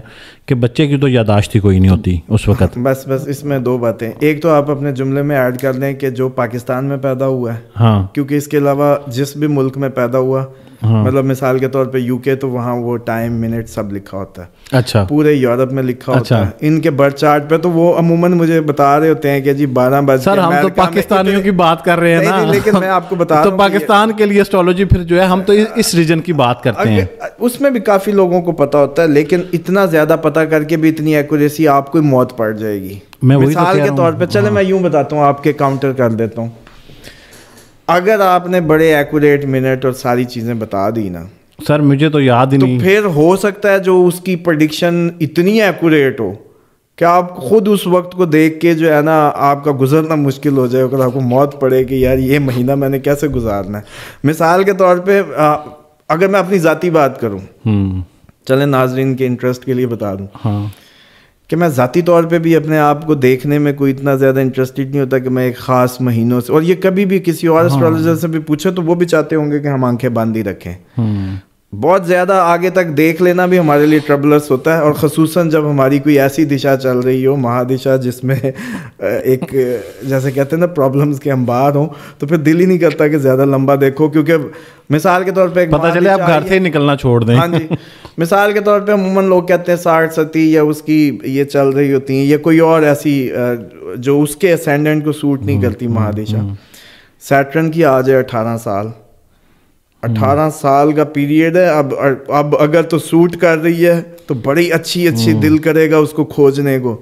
कि बच्चे की तो यादाश्त ही कोई नहीं होती उस वक्त बस बस इसमें दो बातें एक तो आप अपने जुमले में ऐड कर दें कि जो पाकिस्तान में पैदा हुआ है हाँ क्योंकि इसके अलावा जिस भी मुल्क में पैदा हुआ हाँ। मतलब मिसाल के तौर पे यूके तो वहाँ वो टाइम मिनट सब लिखा होता है अच्छा पूरे यूरोप में लिखा अच्छा। होता है इनके बर्थ चार्ट पे तो वो अमूमन मुझे बता रहे होते हैं कि जी बारह बज सर हम तो पाकिस्तानियों की बात कर रहे हैं ना नहीं, लेकिन मैं आपको बता तो पाकिस्तान के लिए एस्ट्रोलॉजी फिर जो है हम तो इस रीजन की बात करते हैं उसमें भी काफी लोगों को पता होता है लेकिन इतना ज्यादा पता पता करके भी इतनी एक्यूरेसी आपको मौत पड़ जाएगी मैं तो मिसाल तो के तौर पे चले हाँ। मैं यूं बताता हूँ आपके काउंटर कर देता हूँ अगर आपने बड़े एक्यूरेट मिनट और सारी चीज़ें बता दी ना सर मुझे तो याद ही तो नहीं फिर हो सकता है जो उसकी प्रडिक्शन इतनी एक्यूरेट हो क्या आप खुद उस वक्त को देख के जो है ना आपका गुजरना मुश्किल हो जाए अगर आपको मौत पड़े कि यार ये महीना मैंने कैसे गुजारना है मिसाल के तौर पे आ, अगर मैं अपनी ज़ाती बात करूँ हम्म। चले नाजरीन के इंटरेस्ट के लिए बता दूँ हाँ कि मैं ज़ाती तौर पे भी अपने आप को देखने में कोई इतना ज़्यादा इंटरेस्टेड नहीं होता कि मैं एक ख़ास महीनों से और ये कभी भी किसी और एस्ट्रोलॉजर हाँ। से भी पूछे तो वो भी चाहते होंगे कि हम आंखें बांधी रखें हम्म। बहुत ज़्यादा आगे तक देख लेना भी हमारे लिए ट्रबलर्स होता है और खसूस जब हमारी कोई ऐसी दिशा चल रही हो महादिशा जिसमें एक जैसे कहते हैं ना प्रॉब्लम्स के हम बाहर हों तो फिर दिल ही नहीं करता कि ज़्यादा लंबा देखो क्योंकि मिसाल के तौर पे पता चले आप घर से निकलना छोड़ दें हाँ जी मिसाल के तौर पे अमूमन लोग कहते हैं साठ सती या उसकी ये चल रही होती हैं या कोई और ऐसी जो उसके असेंडेंट को सूट नहीं हम्म, करती हम्म, महादिशा सैटर्न हम्म। की आज है अठारह साल अठारह साल का पीरियड है अब अब अगर तो सूट कर रही है तो बड़ी अच्छी अच्छी हम्म। दिल करेगा उसको खोजने को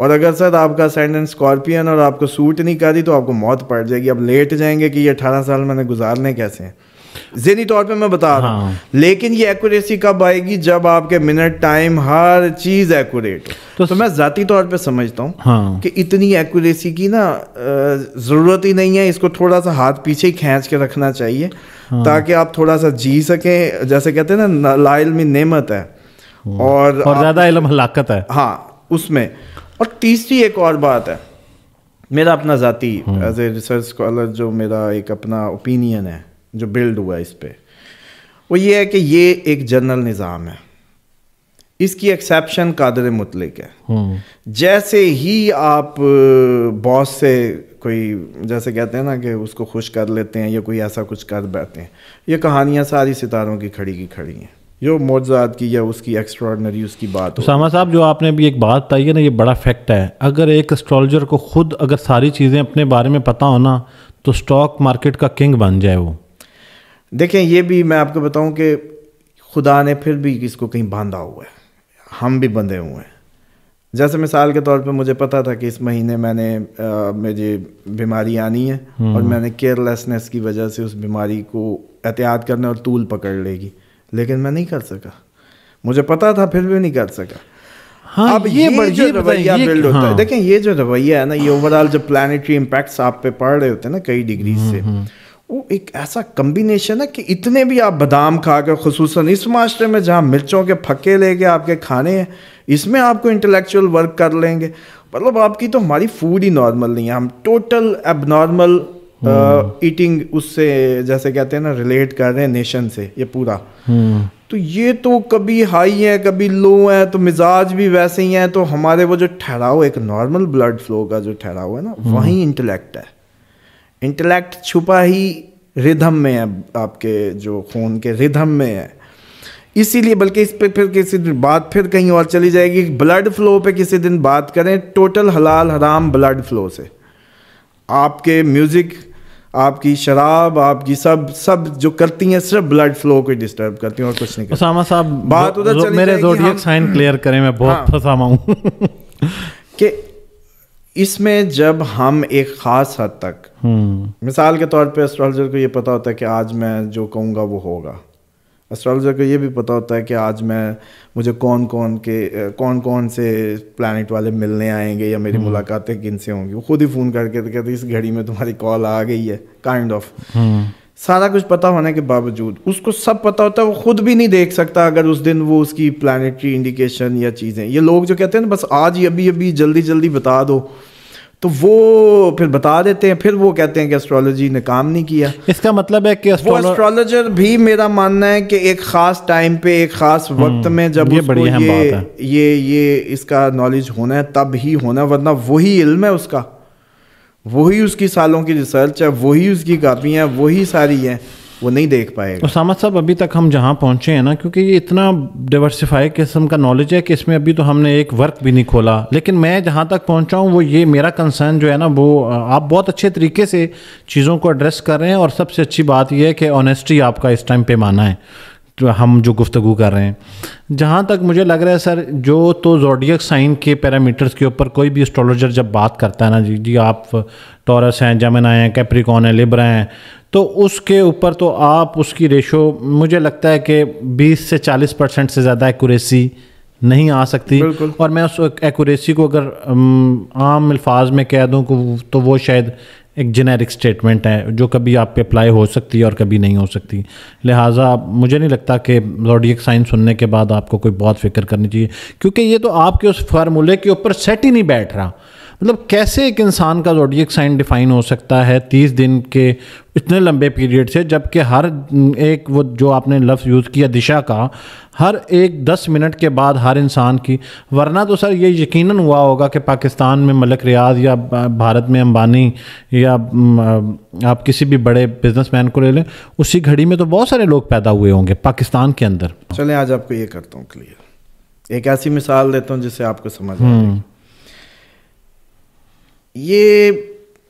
और अगर सर आपका सेंडेंट स्कॉर्पियन और आपको सूट नहीं कर रही तो आपको मौत पड़ जाएगी अब लेट जाएंगे कि ये अठारह साल मैंने गुजारने कैसे हैं जहनी तौर पे मैं बता रहा हूँ हाँ। लेकिन ये एक्यूरेसी कब आएगी जब आपके मिनट टाइम हर चीज़ एक्यूरेट हो तो, तो मैं ज़ाती तौर पे समझता हूँ हाँ। कि इतनी एक्यूरेसी की ना ज़रूरत ही नहीं है इसको थोड़ा सा हाथ पीछे ही खींच के रखना चाहिए हाँ। ताकि आप थोड़ा सा जी सकें जैसे कहते हैं ना लाइल में नेमत है और, और ज़्यादा इलम हलाकत है हाँ उसमें और तीसरी एक और बात है मेरा अपना ज़ाती एज ए रिसर्च स्कॉलर जो मेरा एक अपना ओपिनियन है जो बिल्ड हुआ है इस पर वो ये है कि ये एक जनरल निज़ाम है इसकी एक्सेप्शन कादर मुतलिक है हम्म। जैसे ही आप बॉस से कोई जैसे कहते हैं ना कि उसको खुश कर लेते हैं या कोई ऐसा कुछ कर बैठते हैं ये कहानियाँ सारी सितारों की खड़ी की खड़ी हैं जो मोजाद की या उसकी एक्स्ट्रॉडनरी उसकी बात उसामा साहब जो आपने अभी एक बात बताई है ना ये बड़ा फैक्ट है अगर एक एस्ट्रोलॉजर को खुद अगर सारी चीज़ें अपने बारे में पता हो ना तो स्टॉक मार्केट का किंग बन जाए वो देखें ये भी मैं आपको बताऊं कि खुदा ने फिर भी इसको कहीं बांधा हुआ है हम भी बंधे हुए हैं जैसे मिसाल के तौर पे मुझे पता था कि इस महीने मैंने मुझे मेरी बीमारी आनी है हम्म। और मैंने केयरलेसनेस की वजह से उस बीमारी को एहतियात करने और तूल पकड़ लेगी लेकिन मैं नहीं कर सका मुझे पता था फिर भी नहीं कर सका हाँ, अब ये, ये जो रवैया बिल्ड होता हाँ। है देखें ये जो रवैया है ना ये ओवरऑल जो प्लानिटरी इम्पैक्ट्स आप पे पड़ रहे होते हैं ना कई डिग्री हम्म, से हम्म। वो एक ऐसा कम्बिनेशन है कि इतने भी आप बादाम खाकर खसूस इस माशरे में जहाँ मिर्चों के ले लेके आपके खाने हैं इसमें आपको इंटेलेक्चुअल वर्क कर लेंगे मतलब आपकी तो हमारी फूड ही नॉर्मल नहीं है हम टोटल एब नॉर्मल ईटिंग उससे जैसे कहते हैं ना रिलेट कर रहे हैं नेशन से ये पूरा हम्म। तो ये तो कभी हाई है कभी लो है तो मिजाज भी वैसे ही है तो हमारे वो जो ठहराव एक नॉर्मल ब्लड फ्लो का जो ठहराव है ना हम्म। वहीं इंटेलेक्ट है इंटेलेक्ट छुपा ही रिधम में है आपके जो खून के रिधम में है इसीलिए बल्कि इस पे फिर किसी दिन बात फिर कहीं और चली जाएगी ब्लड फ्लो पे किसी दिन बात करें टोटल हलाल हराम ब्लड फ्लो से आपके म्यूज़िक आपकी शराब आपकी सब सब जो करती हैं सिर्फ ब्लड फ्लो को डिस्टर्ब करती हैं और कुछ नहीं उसामा साहब बात उधर मेरे साइन क्लियर करें मैं बहुत हाँ। फसामा हूँ कि इसमें जब हम एक ख़ास हद तक हम्म। मिसाल के तौर पे एस्ट्रोलॉजर को ये पता होता है कि आज मैं जो कहूँगा वो होगा एस्ट्रोलॉजर को ये भी पता होता है कि आज मैं मुझे कौन कौन के कौन कौन से प्लानट वाले मिलने आएंगे या मेरी हम्म। मुलाकातें किन से होंगी वो खुद ही फ़ोन करके कहते इस घड़ी में तुम्हारी कॉल आ गई है काइंड kind ऑफ of. हम्म। सारा कुछ पता होने के बावजूद उसको सब पता होता है वो खुद भी नहीं देख सकता अगर उस दिन वो उसकी प्लानिटरी इंडिकेशन या चीज़ें ये लोग जो कहते हैं ना बस आज ही अभी अभी जल्दी जल्दी बता दो तो वो फिर बता देते हैं फिर वो कहते हैं कि एस्ट्रोलॉजी ने काम नहीं किया इसका मतलब है कि वो एस्ट्रोलॉजर भी मेरा मानना है कि एक ख़ास टाइम पे एक ख़ास हम्म, वक्त में जब ये उसको ये, ये ये इसका नॉलेज होना है तब ही होना वरना वही इल्म है उसका वही उसकी सालों की रिसर्च है वही उसकी कापियाँ वही सारी हैं वो नहीं देख पाएगा उसामा साहब अभी तक हम जहाँ पहुँचे हैं ना क्योंकि ये इतना डिवर्सिफाई किस्म का नॉलेज है कि इसमें अभी तो हमने एक वर्क भी नहीं खोला लेकिन मैं जहाँ तक पहुँचा हूँ वो ये मेरा कंसर्न जो है ना वो आप बहुत अच्छे तरीके से चीज़ों को एड्रेस कर रहे हैं और सबसे अच्छी बात यह है कि ऑनेस्टी आपका इस टाइम माना है हम जो गुफ्तु कर रहे हैं जहाँ तक मुझे लग रहा है सर जो तो जोडियक साइन के पैरामीटर्स के ऊपर कोई भी एस्ट्रोलॉजर जब बात करता है ना जी जी आप टॉरस हैं जमेना हैं कैप्रिकॉन हैं लिब्रा हैं तो उसके ऊपर तो आप उसकी रेशो मुझे लगता है कि 20 से 40 परसेंट से ज़्यादा एक्यूरेसी नहीं आ सकती और मैं उस एक्यूरेसी को अगर आम अल्फाज में कह दूँ तो वो शायद एक जेनेरिक स्टेटमेंट है जो कभी आप पे अप्लाई हो सकती है और कभी नहीं हो सकती लिहाजा मुझे नहीं लगता कि लॉडियक साइन सुनने के बाद आपको कोई बहुत फिक्र करनी चाहिए क्योंकि ये तो आपके उस फार्मूले के ऊपर सेट ही नहीं बैठ रहा मतलब कैसे एक इंसान का जोडियक साइन डिफाइन हो सकता है तीस दिन के इतने लंबे पीरियड से जबकि हर एक वो जो आपने लफ्ज़ यूज़ किया दिशा का हर एक दस मिनट के बाद हर इंसान की वरना तो सर ये यकीनन हुआ होगा कि पाकिस्तान में मलक रियाज या भारत में अंबानी या आप किसी भी बड़े बिजनेसमैन को ले लें उसी घड़ी में तो बहुत सारे लोग पैदा हुए होंगे पाकिस्तान के अंदर चलें आज आपको ये करता हूँ क्लियर एक ऐसी मिसाल देता हूँ जिससे आपको समझ आएगी हम्म। ये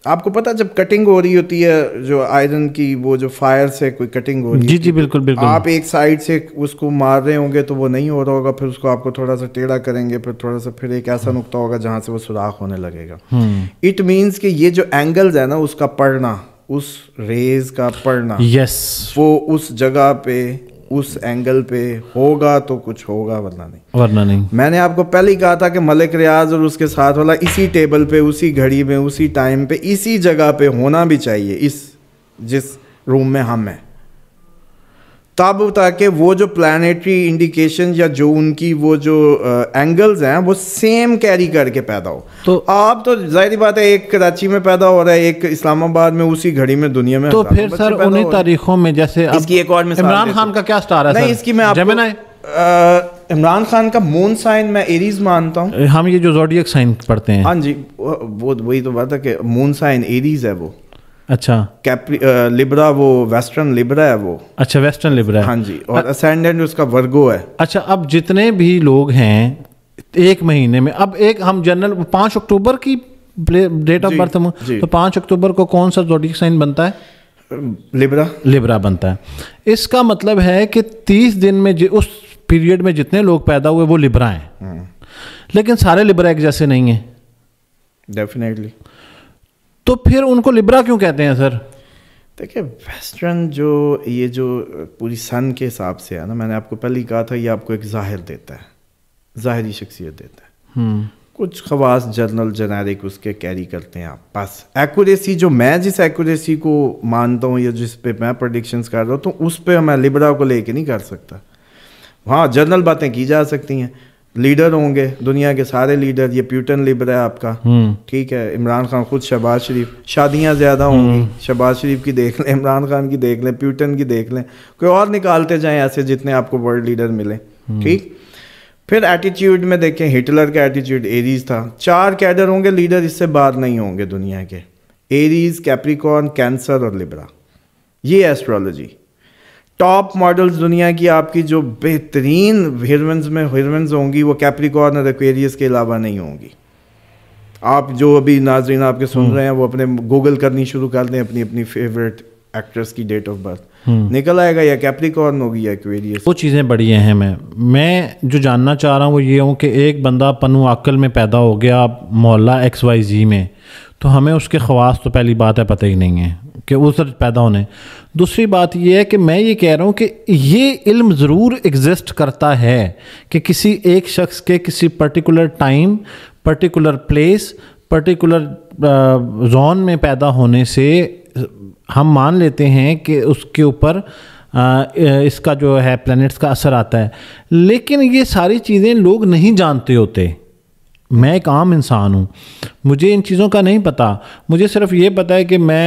आपको पता जब कटिंग हो रही होती है जो आयरन की वो जो फायर से कोई कटिंग हो रही जी जी बिल्कुल बिल्कुल आप एक साइड से उसको मार रहे होंगे तो वो नहीं हो रहा होगा फिर उसको आपको थोड़ा सा टेढ़ा करेंगे फिर थोड़ा सा फिर एक ऐसा नुकता होगा जहाँ से वो सुराख होने लगेगा इट हम्म। मीन्स कि ये जो एंगल्स है ना उसका पड़ना उस रेज का पड़ना यस yes. वो उस जगह पे उस एंगल पे होगा तो कुछ होगा वरना नहीं वरना नहीं मैंने आपको पहले ही कहा था कि मलिक रियाज और उसके साथ वाला इसी टेबल पे उसी घड़ी में उसी टाइम पे इसी जगह पे होना भी चाहिए इस जिस रूम में हम हैं तब ताकि वो जो प्लानिटरी इंडिकेशन या जो उनकी वो जो एंगल्स uh, हैं वो सेम कैरी करके पैदा हो तो आप तो जाहिर बात है एक कराची में पैदा हो रहा है एक इस्लामाबाद में उसी घड़ी में दुनिया में तो फिर सर उन्हीं तारीखों में जैसे इसकी एक और uh, इमरान खान का क्या स्टार है नहीं इसकी मैं आप इमरान खान का मून साइन मैं एरीज मानता हूँ हम ये जो जोडियक साइन पढ़ते हैं हाँ जी वो वही तो बात है कि मून साइन एरीज है वो अच्छा कैप्री लिब्रा uh, वो वेस्टर्न लिब्रा है वो अच्छा वेस्टर्न लिब्रा है हाँ जी और असेंडेंट उसका वर्गो है अच्छा अब जितने भी लोग हैं एक महीने में अब एक हम जनरल पाँच अक्टूबर की डेट ऑफ बर्थ तो पाँच अक्टूबर को कौन सा जोडिक साइन बनता है लिब्रा लिब्रा बनता है इसका मतलब है कि तीस दिन में उस पीरियड में जितने लोग पैदा हुए वो लिब्रा हैं हम्म। लेकिन सारे लिब्रा एक जैसे नहीं है डेफिनेटली तो फिर उनको लिब्रा क्यों कहते हैं सर देखिए वेस्टर्न जो ये जो पूरी सन के हिसाब से है ना मैंने आपको पहले ही कहा था ये आपको एक जाहिर देता है ज़ाहरी शख्सियत देता है हम्म। कुछ खवास जनरल जेनेरिक उसके कैरी करते हैं आप बस एक्यूरेसी जो मैं जिस एक्यूरेसी को मानता हूँ या जिस पे मैं प्रडिक्शंस कर रहा हूँ तो उस पर मैं लिब्रा को लेके नहीं कर सकता हाँ जनरल बातें की जा सकती हैं लीडर होंगे दुनिया के सारे लीडर ये प्यूटन लिबर है आपका हम्म। ठीक है इमरान खान खुद शहबाज शरीफ शादियां ज़्यादा होंगी हम्म। शहबाज शरीफ की देख लें इमरान खान की देख लें प्यूटन की देख लें कोई और निकालते जाएं ऐसे जितने आपको वर्ल्ड लीडर मिले हम्म। ठीक फिर एटीट्यूड में देखें हिटलर का एटीट्यूड एरीज था चार कैडर होंगे लीडर इससे बाहर नहीं होंगे दुनिया के एरीज कैप्रिकॉन कैंसर और लिब्रा ये एस्ट्रोलॉजी टॉप मॉडल्स दुनिया की आपकी जो बेहतरीन हिरमन्स में हिरमन्स होंगी वो कैप्रिकॉर्न और एक्वेरियस के अलावा नहीं होंगी आप जो अभी नाजरीन आपके सुन हम्म। रहे हैं वो अपने गूगल करनी शुरू कर दें अपनी अपनी फेवरेट एक्ट्रेस की डेट ऑफ बर्थ निकल आएगा या कैप्रिकॉर्न होगी या एक्वेरियस वो चीज़ें बड़ी हैं मैं मैं जो जानना चाह रहा हूँ वो ये हूँ कि एक बंदा पनु अक्ल में पैदा हो गया मोहल्ला एक्स वाई जी में तो हमें उसके खवास तो पहली बात है पता ही नहीं है कि उस पैदा होने दूसरी बात यह है कि मैं ये कह रहा हूँ कि ये इल्म ज़रूर एग्जिस्ट करता है कि किसी एक शख्स के किसी particular time particular place particular zone में पैदा होने से हम मान लेते हैं कि उसके ऊपर इसका जो है प्लैनेट्स का असर आता है लेकिन ये सारी चीज़ें लोग नहीं जानते होते मैं एक आम इंसान हूँ मुझे इन चीज़ों का नहीं पता मुझे सिर्फ ये पता है कि मैं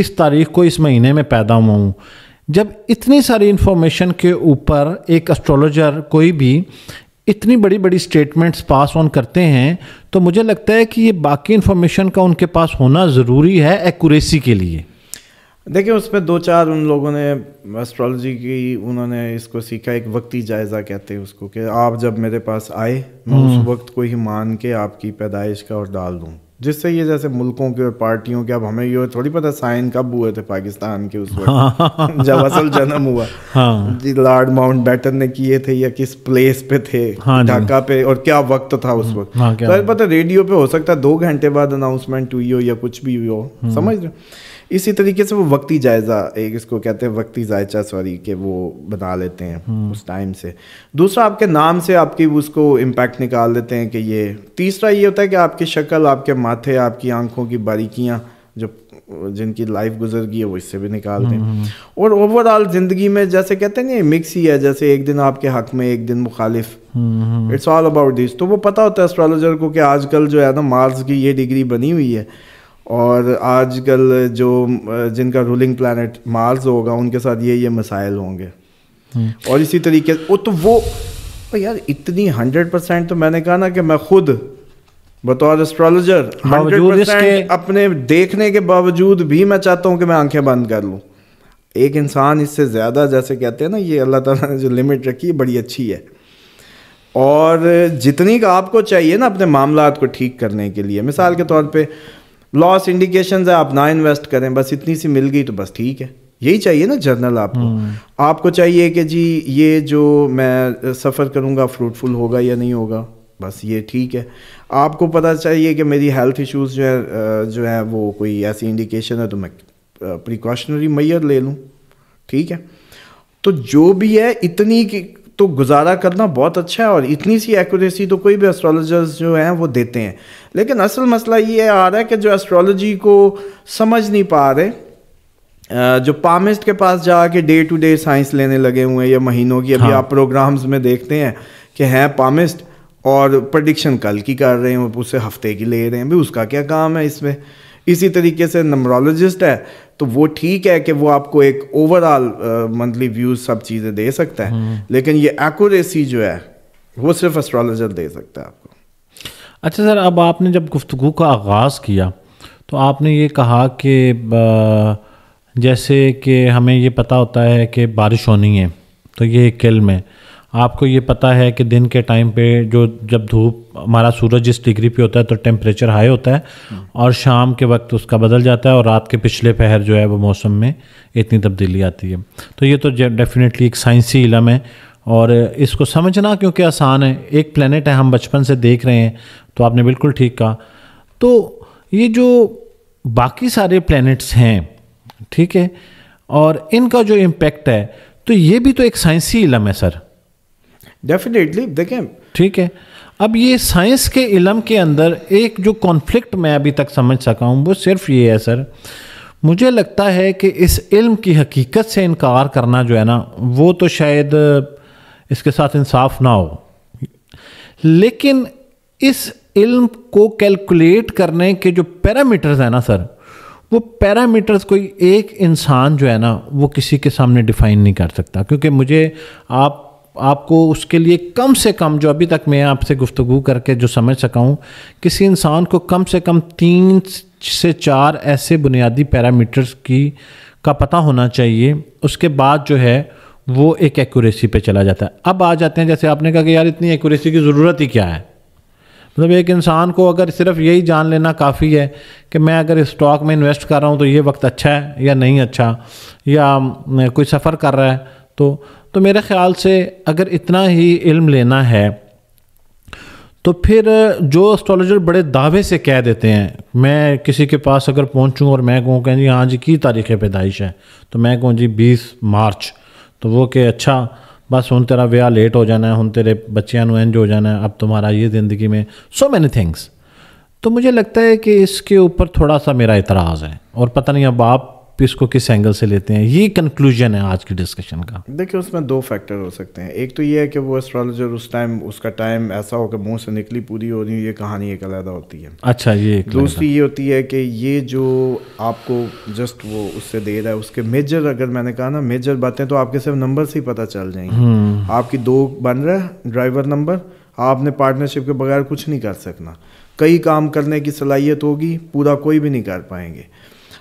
इस तारीख को इस महीने में पैदा हुआ हूँ जब इतनी सारी इन्फॉर्मेशन के ऊपर एक एस्ट्रोलॉजर कोई भी इतनी बड़ी बड़ी स्टेटमेंट्स पास ऑन करते हैं तो मुझे लगता है कि ये बाकी इन्फॉर्मेशन का उनके पास होना ज़रूरी है एक्यूरेसी के लिए देखिए उसमें दो चार उन लोगों ने एस्ट्रोलॉजी की उन्होंने इसको सीखा एक वक्ती जायज़ा कहते हैं उसको कि आप जब मेरे पास आए मैं उस हम्म। वक्त को ही मान के आपकी पैदाइश का और डाल दूँ जिससे ये जैसे मुल्कों के और पार्टियों के अब हमें ये थोड़ी पता साइन कब हुए थे पाकिस्तान के उस वक्त हाँ। जब असल जन्म हुआ हाँ। जी लॉर्ड माउंट बैटन ने किए थे या किस प्लेस पे थे हाँ ढाका पे और क्या वक्त था उस वक्त तो पता रेडियो पे हो सकता है दो घंटे बाद अनाउंसमेंट हुई हो या कुछ भी हुई हो हम्म। समझ रहे इसी तरीके से वो वक्ती जायज़ा एक इसको कहते हैं वक्ती जायचा सॉरी के वो बना लेते हैं हम्म। उस टाइम से दूसरा आपके नाम से आपकी उसको इम्पैक्ट निकाल देते हैं कि ये तीसरा ये होता है कि आपकी शक्ल आपके माथे आपकी आंखों की बारीकियाँ जो जिनकी लाइफ गुजर गई है वो इससे भी निकालते हैं हम्म, हम्म। और ओवरऑल ज़िंदगी में जैसे कहते हैं ना मिक्स ही है जैसे एक दिन आपके हक में एक दिन मुखालिफ इट्स ऑल अबाउट दिस तो वो पता होता है एस्ट्रोलॉजर को कि आजकल जो है ना मार्स की ये डिग्री बनी हुई है और आजकल जो जिनका रूलिंग प्लानट मार्स होगा उनके साथ ये ये मसाइल होंगे हम्म। और इसी तरीके वो तो वो यार इतनी हंड्रेड परसेंट तो मैंने कहा ना कि मैं खुद बतौर एस्ट्रोलॉजर हंड्रेड परसेंट अपने देखने के बावजूद भी मैं चाहता हूँ कि मैं आंखें बंद कर लूँ एक इंसान इससे ज़्यादा जैसे कहते हैं ना ये अल्लाह ताला ने जो लिमिट रखी है बड़ी अच्छी है और जितनी का आपको चाहिए ना अपने मामला को ठीक करने के लिए मिसाल के तौर पर लॉस इंडिकेशन है आप ना इन्वेस्ट करें बस इतनी सी मिल गई तो बस ठीक है यही चाहिए ना जर्नल आपको हम्म। आपको चाहिए कि जी ये जो मैं सफ़र करूँगा फ्रूटफुल होगा या नहीं होगा बस ये ठीक है आपको पता चाहिए कि मेरी हेल्थ इश्यूज जो है जो है वो कोई ऐसी इंडिकेशन है तो मैं प्रिकॉशनरी मैयर ले लूँ ठीक है तो जो भी है इतनी तो गुजारा करना बहुत अच्छा है और इतनी सी एक्यूरेसी तो कोई भी एस्ट्रोलॉजर्स जो हैं वो देते हैं लेकिन असल मसला ये आ रहा है कि जो एस्ट्रोलॉजी को समझ नहीं पा रहे जो पामिस्ट के पास जाके डे टू डे साइंस लेने लगे हुए हैं या महीनों की अभी हाँ। आप प्रोग्राम्स में देखते हैं कि हैं पामिस्ट और प्रडिक्शन कल की कर रहे हैं उससे हफ्ते की ले रहे हैं भाई उसका क्या काम है इसमें इसी तरीके से नमरोलॉजिस्ट है तो वो ठीक है कि वो आपको एक ओवरऑल मंथली व्यूज सब चीज़ें दे सकता है हम्म। लेकिन ये एक्यूरेसी जो है वो सिर्फ एस्ट्रोलॉजर दे सकता है आपको अच्छा सर अब आपने जब गुफ्तु का आगाज़ किया तो आपने ये कहा कि जैसे कि हमें ये पता होता है कि बारिश होनी है तो ये किल में आपको ये पता है कि दिन के टाइम पे जो जब धूप हमारा सूरज जिस डिग्री पे होता है तो टेम्परेचर हाई होता है और शाम के वक्त उसका बदल जाता है और रात के पिछले पहर जो है वो मौसम में इतनी तब्दीली आती है तो ये तो डेफिनेटली एक साइंसी इलम है और इसको समझना क्योंकि आसान है एक प्लानट है हम बचपन से देख रहे हैं तो आपने बिल्कुल ठीक कहा तो ये जो बाकी सारे प्लैनेट्स हैं ठीक है और इनका जो इम्पेक्ट है तो ये भी तो एक साइंसी इलम है सर डेफिनेटली देखें ठीक है अब ये साइंस के इलम के अंदर एक जो कॉन्फ्लिक्ट मैं अभी तक समझ सका हूँ वो सिर्फ ये है सर मुझे लगता है कि इस इल्म की हकीकत से इनकार करना जो है ना वो तो शायद इसके साथ इंसाफ ना हो लेकिन इस इल्म को कैलकुलेट करने के जो पैरामीटर्स हैं ना सर वो पैरामीटर्स कोई एक इंसान जो है ना वो किसी के सामने डिफ़ाइन नहीं कर सकता क्योंकि मुझे आप आपको उसके लिए कम से कम जो अभी तक मैं आपसे गुफ्तु करके जो समझ सका हूँ किसी इंसान को कम से कम तीन से चार ऐसे बुनियादी पैरामीटर्स की का पता होना चाहिए उसके बाद जो है वो एक एक्यूरेसी पे चला जाता है अब आ जाते हैं जैसे आपने कहा कि यार इतनी एक्यूरेसी की ज़रूरत ही क्या है मतलब एक इंसान को अगर सिर्फ यही जान लेना काफ़ी है कि मैं अगर स्टॉक में इन्वेस्ट कर रहा हूँ तो ये वक्त अच्छा है या नहीं अच्छा या कोई सफ़र कर रहा है तो तो मेरे ख़्याल से अगर इतना ही इल्म लेना है तो फिर जो एस्ट्रोलॉजर बड़े दावे से कह देते हैं मैं किसी के पास अगर पहुंचूं और मैं कहूँ कहें जी हाँ जी की तारीख़ पैदाइश है तो मैं कहूँ जी बीस मार्च तो वो कि अच्छा बस हूँ तेरा ब्याह लेट हो जाना है हूँ तेरे बच्चियाँ एंज हो जाना है अब तुम्हारा ये ज़िंदगी में सो मैनी थिंग्स तो मुझे लगता है कि इसके ऊपर थोड़ा सा मेरा इतराज़ है और पता नहीं अब आप इसको किस एंगल से लेते हैं ये कंक्लूजन है आज की डिस्कशन का देखिए उसमें दो फैक्टर हो सकते हैं एक तो ये है कि वो एस्ट्रोलॉजर उस टाइम उसका टाइम ऐसा हो कि मुंह से निकली पूरी हो रही ये कहानी एक अलग होती है अच्छा ये दूसरी ये होती है कि ये जो आपको जस्ट वो उससे दे रहा है उसके मेजर अगर मैंने कहा ना मेजर बातें तो आपके सिर्फ नंबर से ही पता चल जाएंगे हम्म। आपकी दो बन रहा है ड्राइवर नंबर आपने पार्टनरशिप के बगैर कुछ नहीं कर सकना कई काम करने की सलाहियत होगी पूरा कोई भी नहीं कर पाएंगे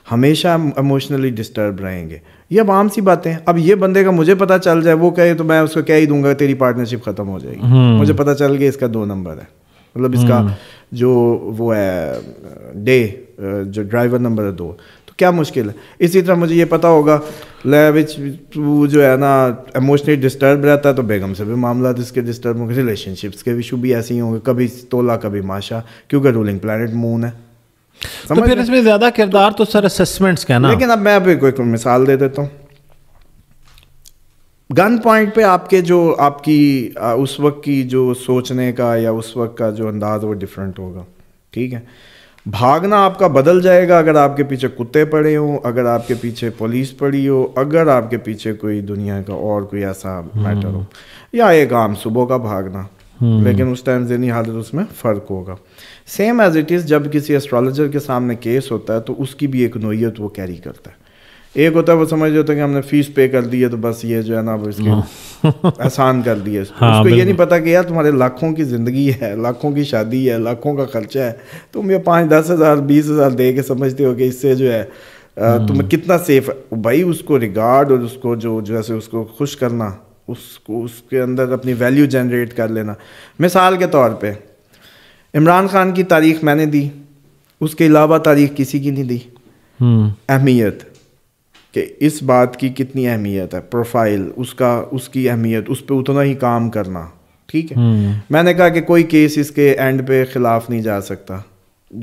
हमेशा इमोशनली डिस्टर्ब रहेंगे ये अब आम सी बातें अब ये बंदे का मुझे पता चल जाए वो कहे तो मैं उसको कह ही दूंगा तेरी पार्टनरशिप खत्म हो जाएगी हम्म। मुझे पता चल गया इसका दो नंबर है मतलब इसका हम्म। जो वो है डे जो ड्राइवर नंबर है दो तो क्या मुश्किल है इसी तरह मुझे ये पता होगा लेविच वो जो है ना इमोशनली डिस्टर्ब रहता है तो बेगम से भी मामला इसके डिस्टर्ब होंगे रिलेशनशिप्स के इशू भी ऐसे ही होंगे कभी तोला कभी माशा क्योंकि रूलिंग प्लानट मून है तो फिर इसमें ज्यादा किरदार तो, सर असेसमेंट्स का ना लेकिन अब मैं अभी कोई मिसाल दे देता हूँ गन पॉइंट पे आपके जो आपकी आ, उस वक्त की जो सोचने का या उस वक्त का जो अंदाज वो डिफरेंट होगा ठीक है भागना आपका बदल जाएगा अगर आपके पीछे कुत्ते पड़े हो अगर आपके पीछे पुलिस पड़ी हो अगर आपके पीछे कोई दुनिया का और कोई ऐसा मैटर हो हम्म। या एक आम सुबह का भागना हम्म। लेकिन उस टाइम जहनी हालत उसमें फ़र्क होगा सेम एज इट इज़ जब किसी एस्ट्रोलॉजर के सामने केस होता है तो उसकी भी एक नोयत वो कैरी करता है एक होता है वो समझ जाता है कि हमने फीस पे कर दी है तो बस ये जो है ना वो इसके हाँ। आसान कर दिए इसको, हाँ, उसको ये नहीं पता कि यार तुम्हारे लाखों की ज़िंदगी है लाखों की शादी है लाखों का खर्चा है तुम ये पाँच दस हज़ार बीस हज़ार दे के समझते हो कि इससे जो है हम्म। तुम्हें कितना सेफ है भाई उसको रिगार्ड और उसको जो जैसे उसको खुश करना उसको उसके अंदर अपनी वैल्यू जनरेट कर लेना मिसाल के तौर पे इमरान खान की तारीख मैंने दी उसके अलावा तारीख किसी की नहीं दी हम्म। अहमियत कि इस बात की कितनी अहमियत है प्रोफाइल उसका उसकी अहमियत उस पर उतना ही काम करना ठीक है हम्म। मैंने कहा कि कोई केस इसके एंड पे खिलाफ नहीं जा सकता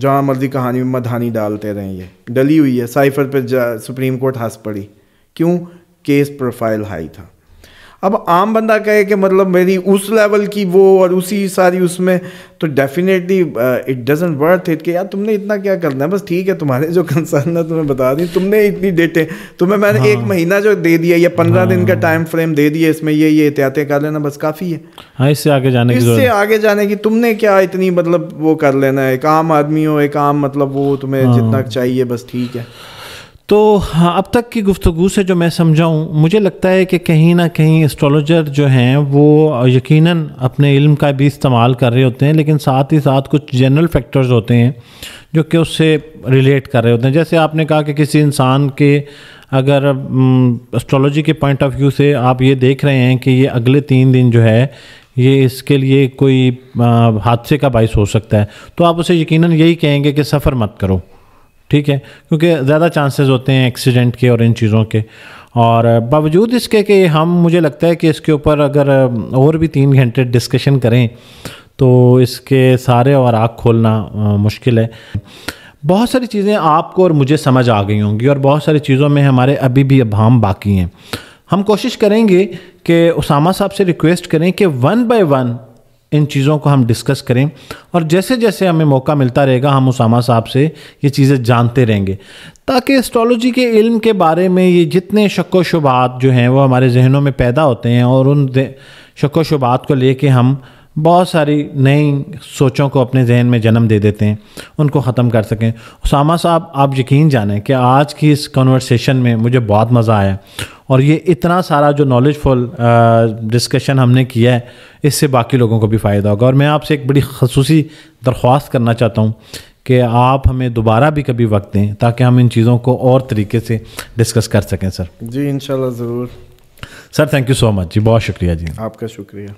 जहाँ मर्जी कहानी में मधानी डालते रहें ये डली हुई है साइफर पे सुप्रीम कोर्ट हंस पड़ी क्यों केस प्रोफाइल हाई था अब आम बंदा कहे कि मतलब मेरी उस लेवल की वो और उसी सारी उसमें तो definitely it doesn't worth it कि यार तुमने इतना क्या करना है बस ठीक है तुम्हारे जो कंसर्न है तुम्हें बता दी तुमने इतनी डेटें तुम्हें मैंने हाँ। एक महीना जो दे दिया या पंद्रह हाँ। दिन का टाइम हाँ। फ्रेम दे दिया इसमें ये ये एहतियातें कर लेना बस काफ़ी है हाँ इससे आगे जाने इससे आगे जाने की तुमने क्या इतनी मतलब वो कर लेना है एक आम आदमी हो एक आम मतलब वो तुम्हें हाँ। जितना चाहिए बस ठीक है तो हाँ अब तक की गुफ्तु से जो मैं समझाऊँ मुझे लगता है कि कहीं ना कहीं एस्ट्रोलॉजर जो हैं वो यकीनन अपने इल्म का भी इस्तेमाल कर रहे होते हैं लेकिन साथ ही साथ कुछ जनरल फैक्टर्स होते हैं जो कि उससे रिलेट कर रहे होते हैं जैसे आपने कहा कि किसी इंसान के अगर एस्ट्रोलॉजी के पॉइंट ऑफ व्यू से आप ये देख रहे हैं कि ये अगले तीन दिन जो है ये इसके लिए कोई हादसे का बायस हो सकता है तो आप उसे यकीनन यही कहेंगे कि सफ़र मत करो ठीक है क्योंकि ज़्यादा चांसेस होते हैं एक्सीडेंट के और इन चीज़ों के और बावजूद इसके कि हम मुझे लगता है कि इसके ऊपर अगर और भी तीन घंटे डिस्कशन करें तो इसके सारे और आँख खोलना मुश्किल है बहुत सारी चीज़ें आपको और मुझे समझ आ गई होंगी और बहुत सारी चीज़ों में हमारे अभी भी अभाम बाकी हैं हम कोशिश करेंगे कि उसामा साहब से रिक्वेस्ट करें कि वन बाय वन इन चीज़ों को हम डिस्कस करें और जैसे जैसे हमें मौका मिलता रहेगा हम उसामा साहब से ये चीज़ें जानते रहेंगे ताकि एस्ट्रोलॉजी के इल्म के बारे में ये जितने शक शुबात जो हैं वो हमारे जहनों में पैदा होते हैं और उन शक शुबात को लेके हम बहुत सारी नई सोचों को अपने जहन में जन्म दे देते हैं उनको ख़त्म कर सकें उसामा साहब आप यकीन जानें कि आज की इस कन्वर्सेशन में मुझे बहुत मज़ा आया और ये इतना सारा जो नॉलेजफुल डिस्कशन हमने किया है इससे बाकी लोगों को भी फ़ायदा होगा और मैं आपसे एक बड़ी खसूसी दरख्वास्त करना चाहता हूँ कि आप हमें दोबारा भी कभी वक्त दें ताकि हम इन चीज़ों को और तरीके से डिस्कस कर सकें सर जी इन ज़रूर sir thank you so much जी बहुत शुक्रिया जी आपका शुक्रिया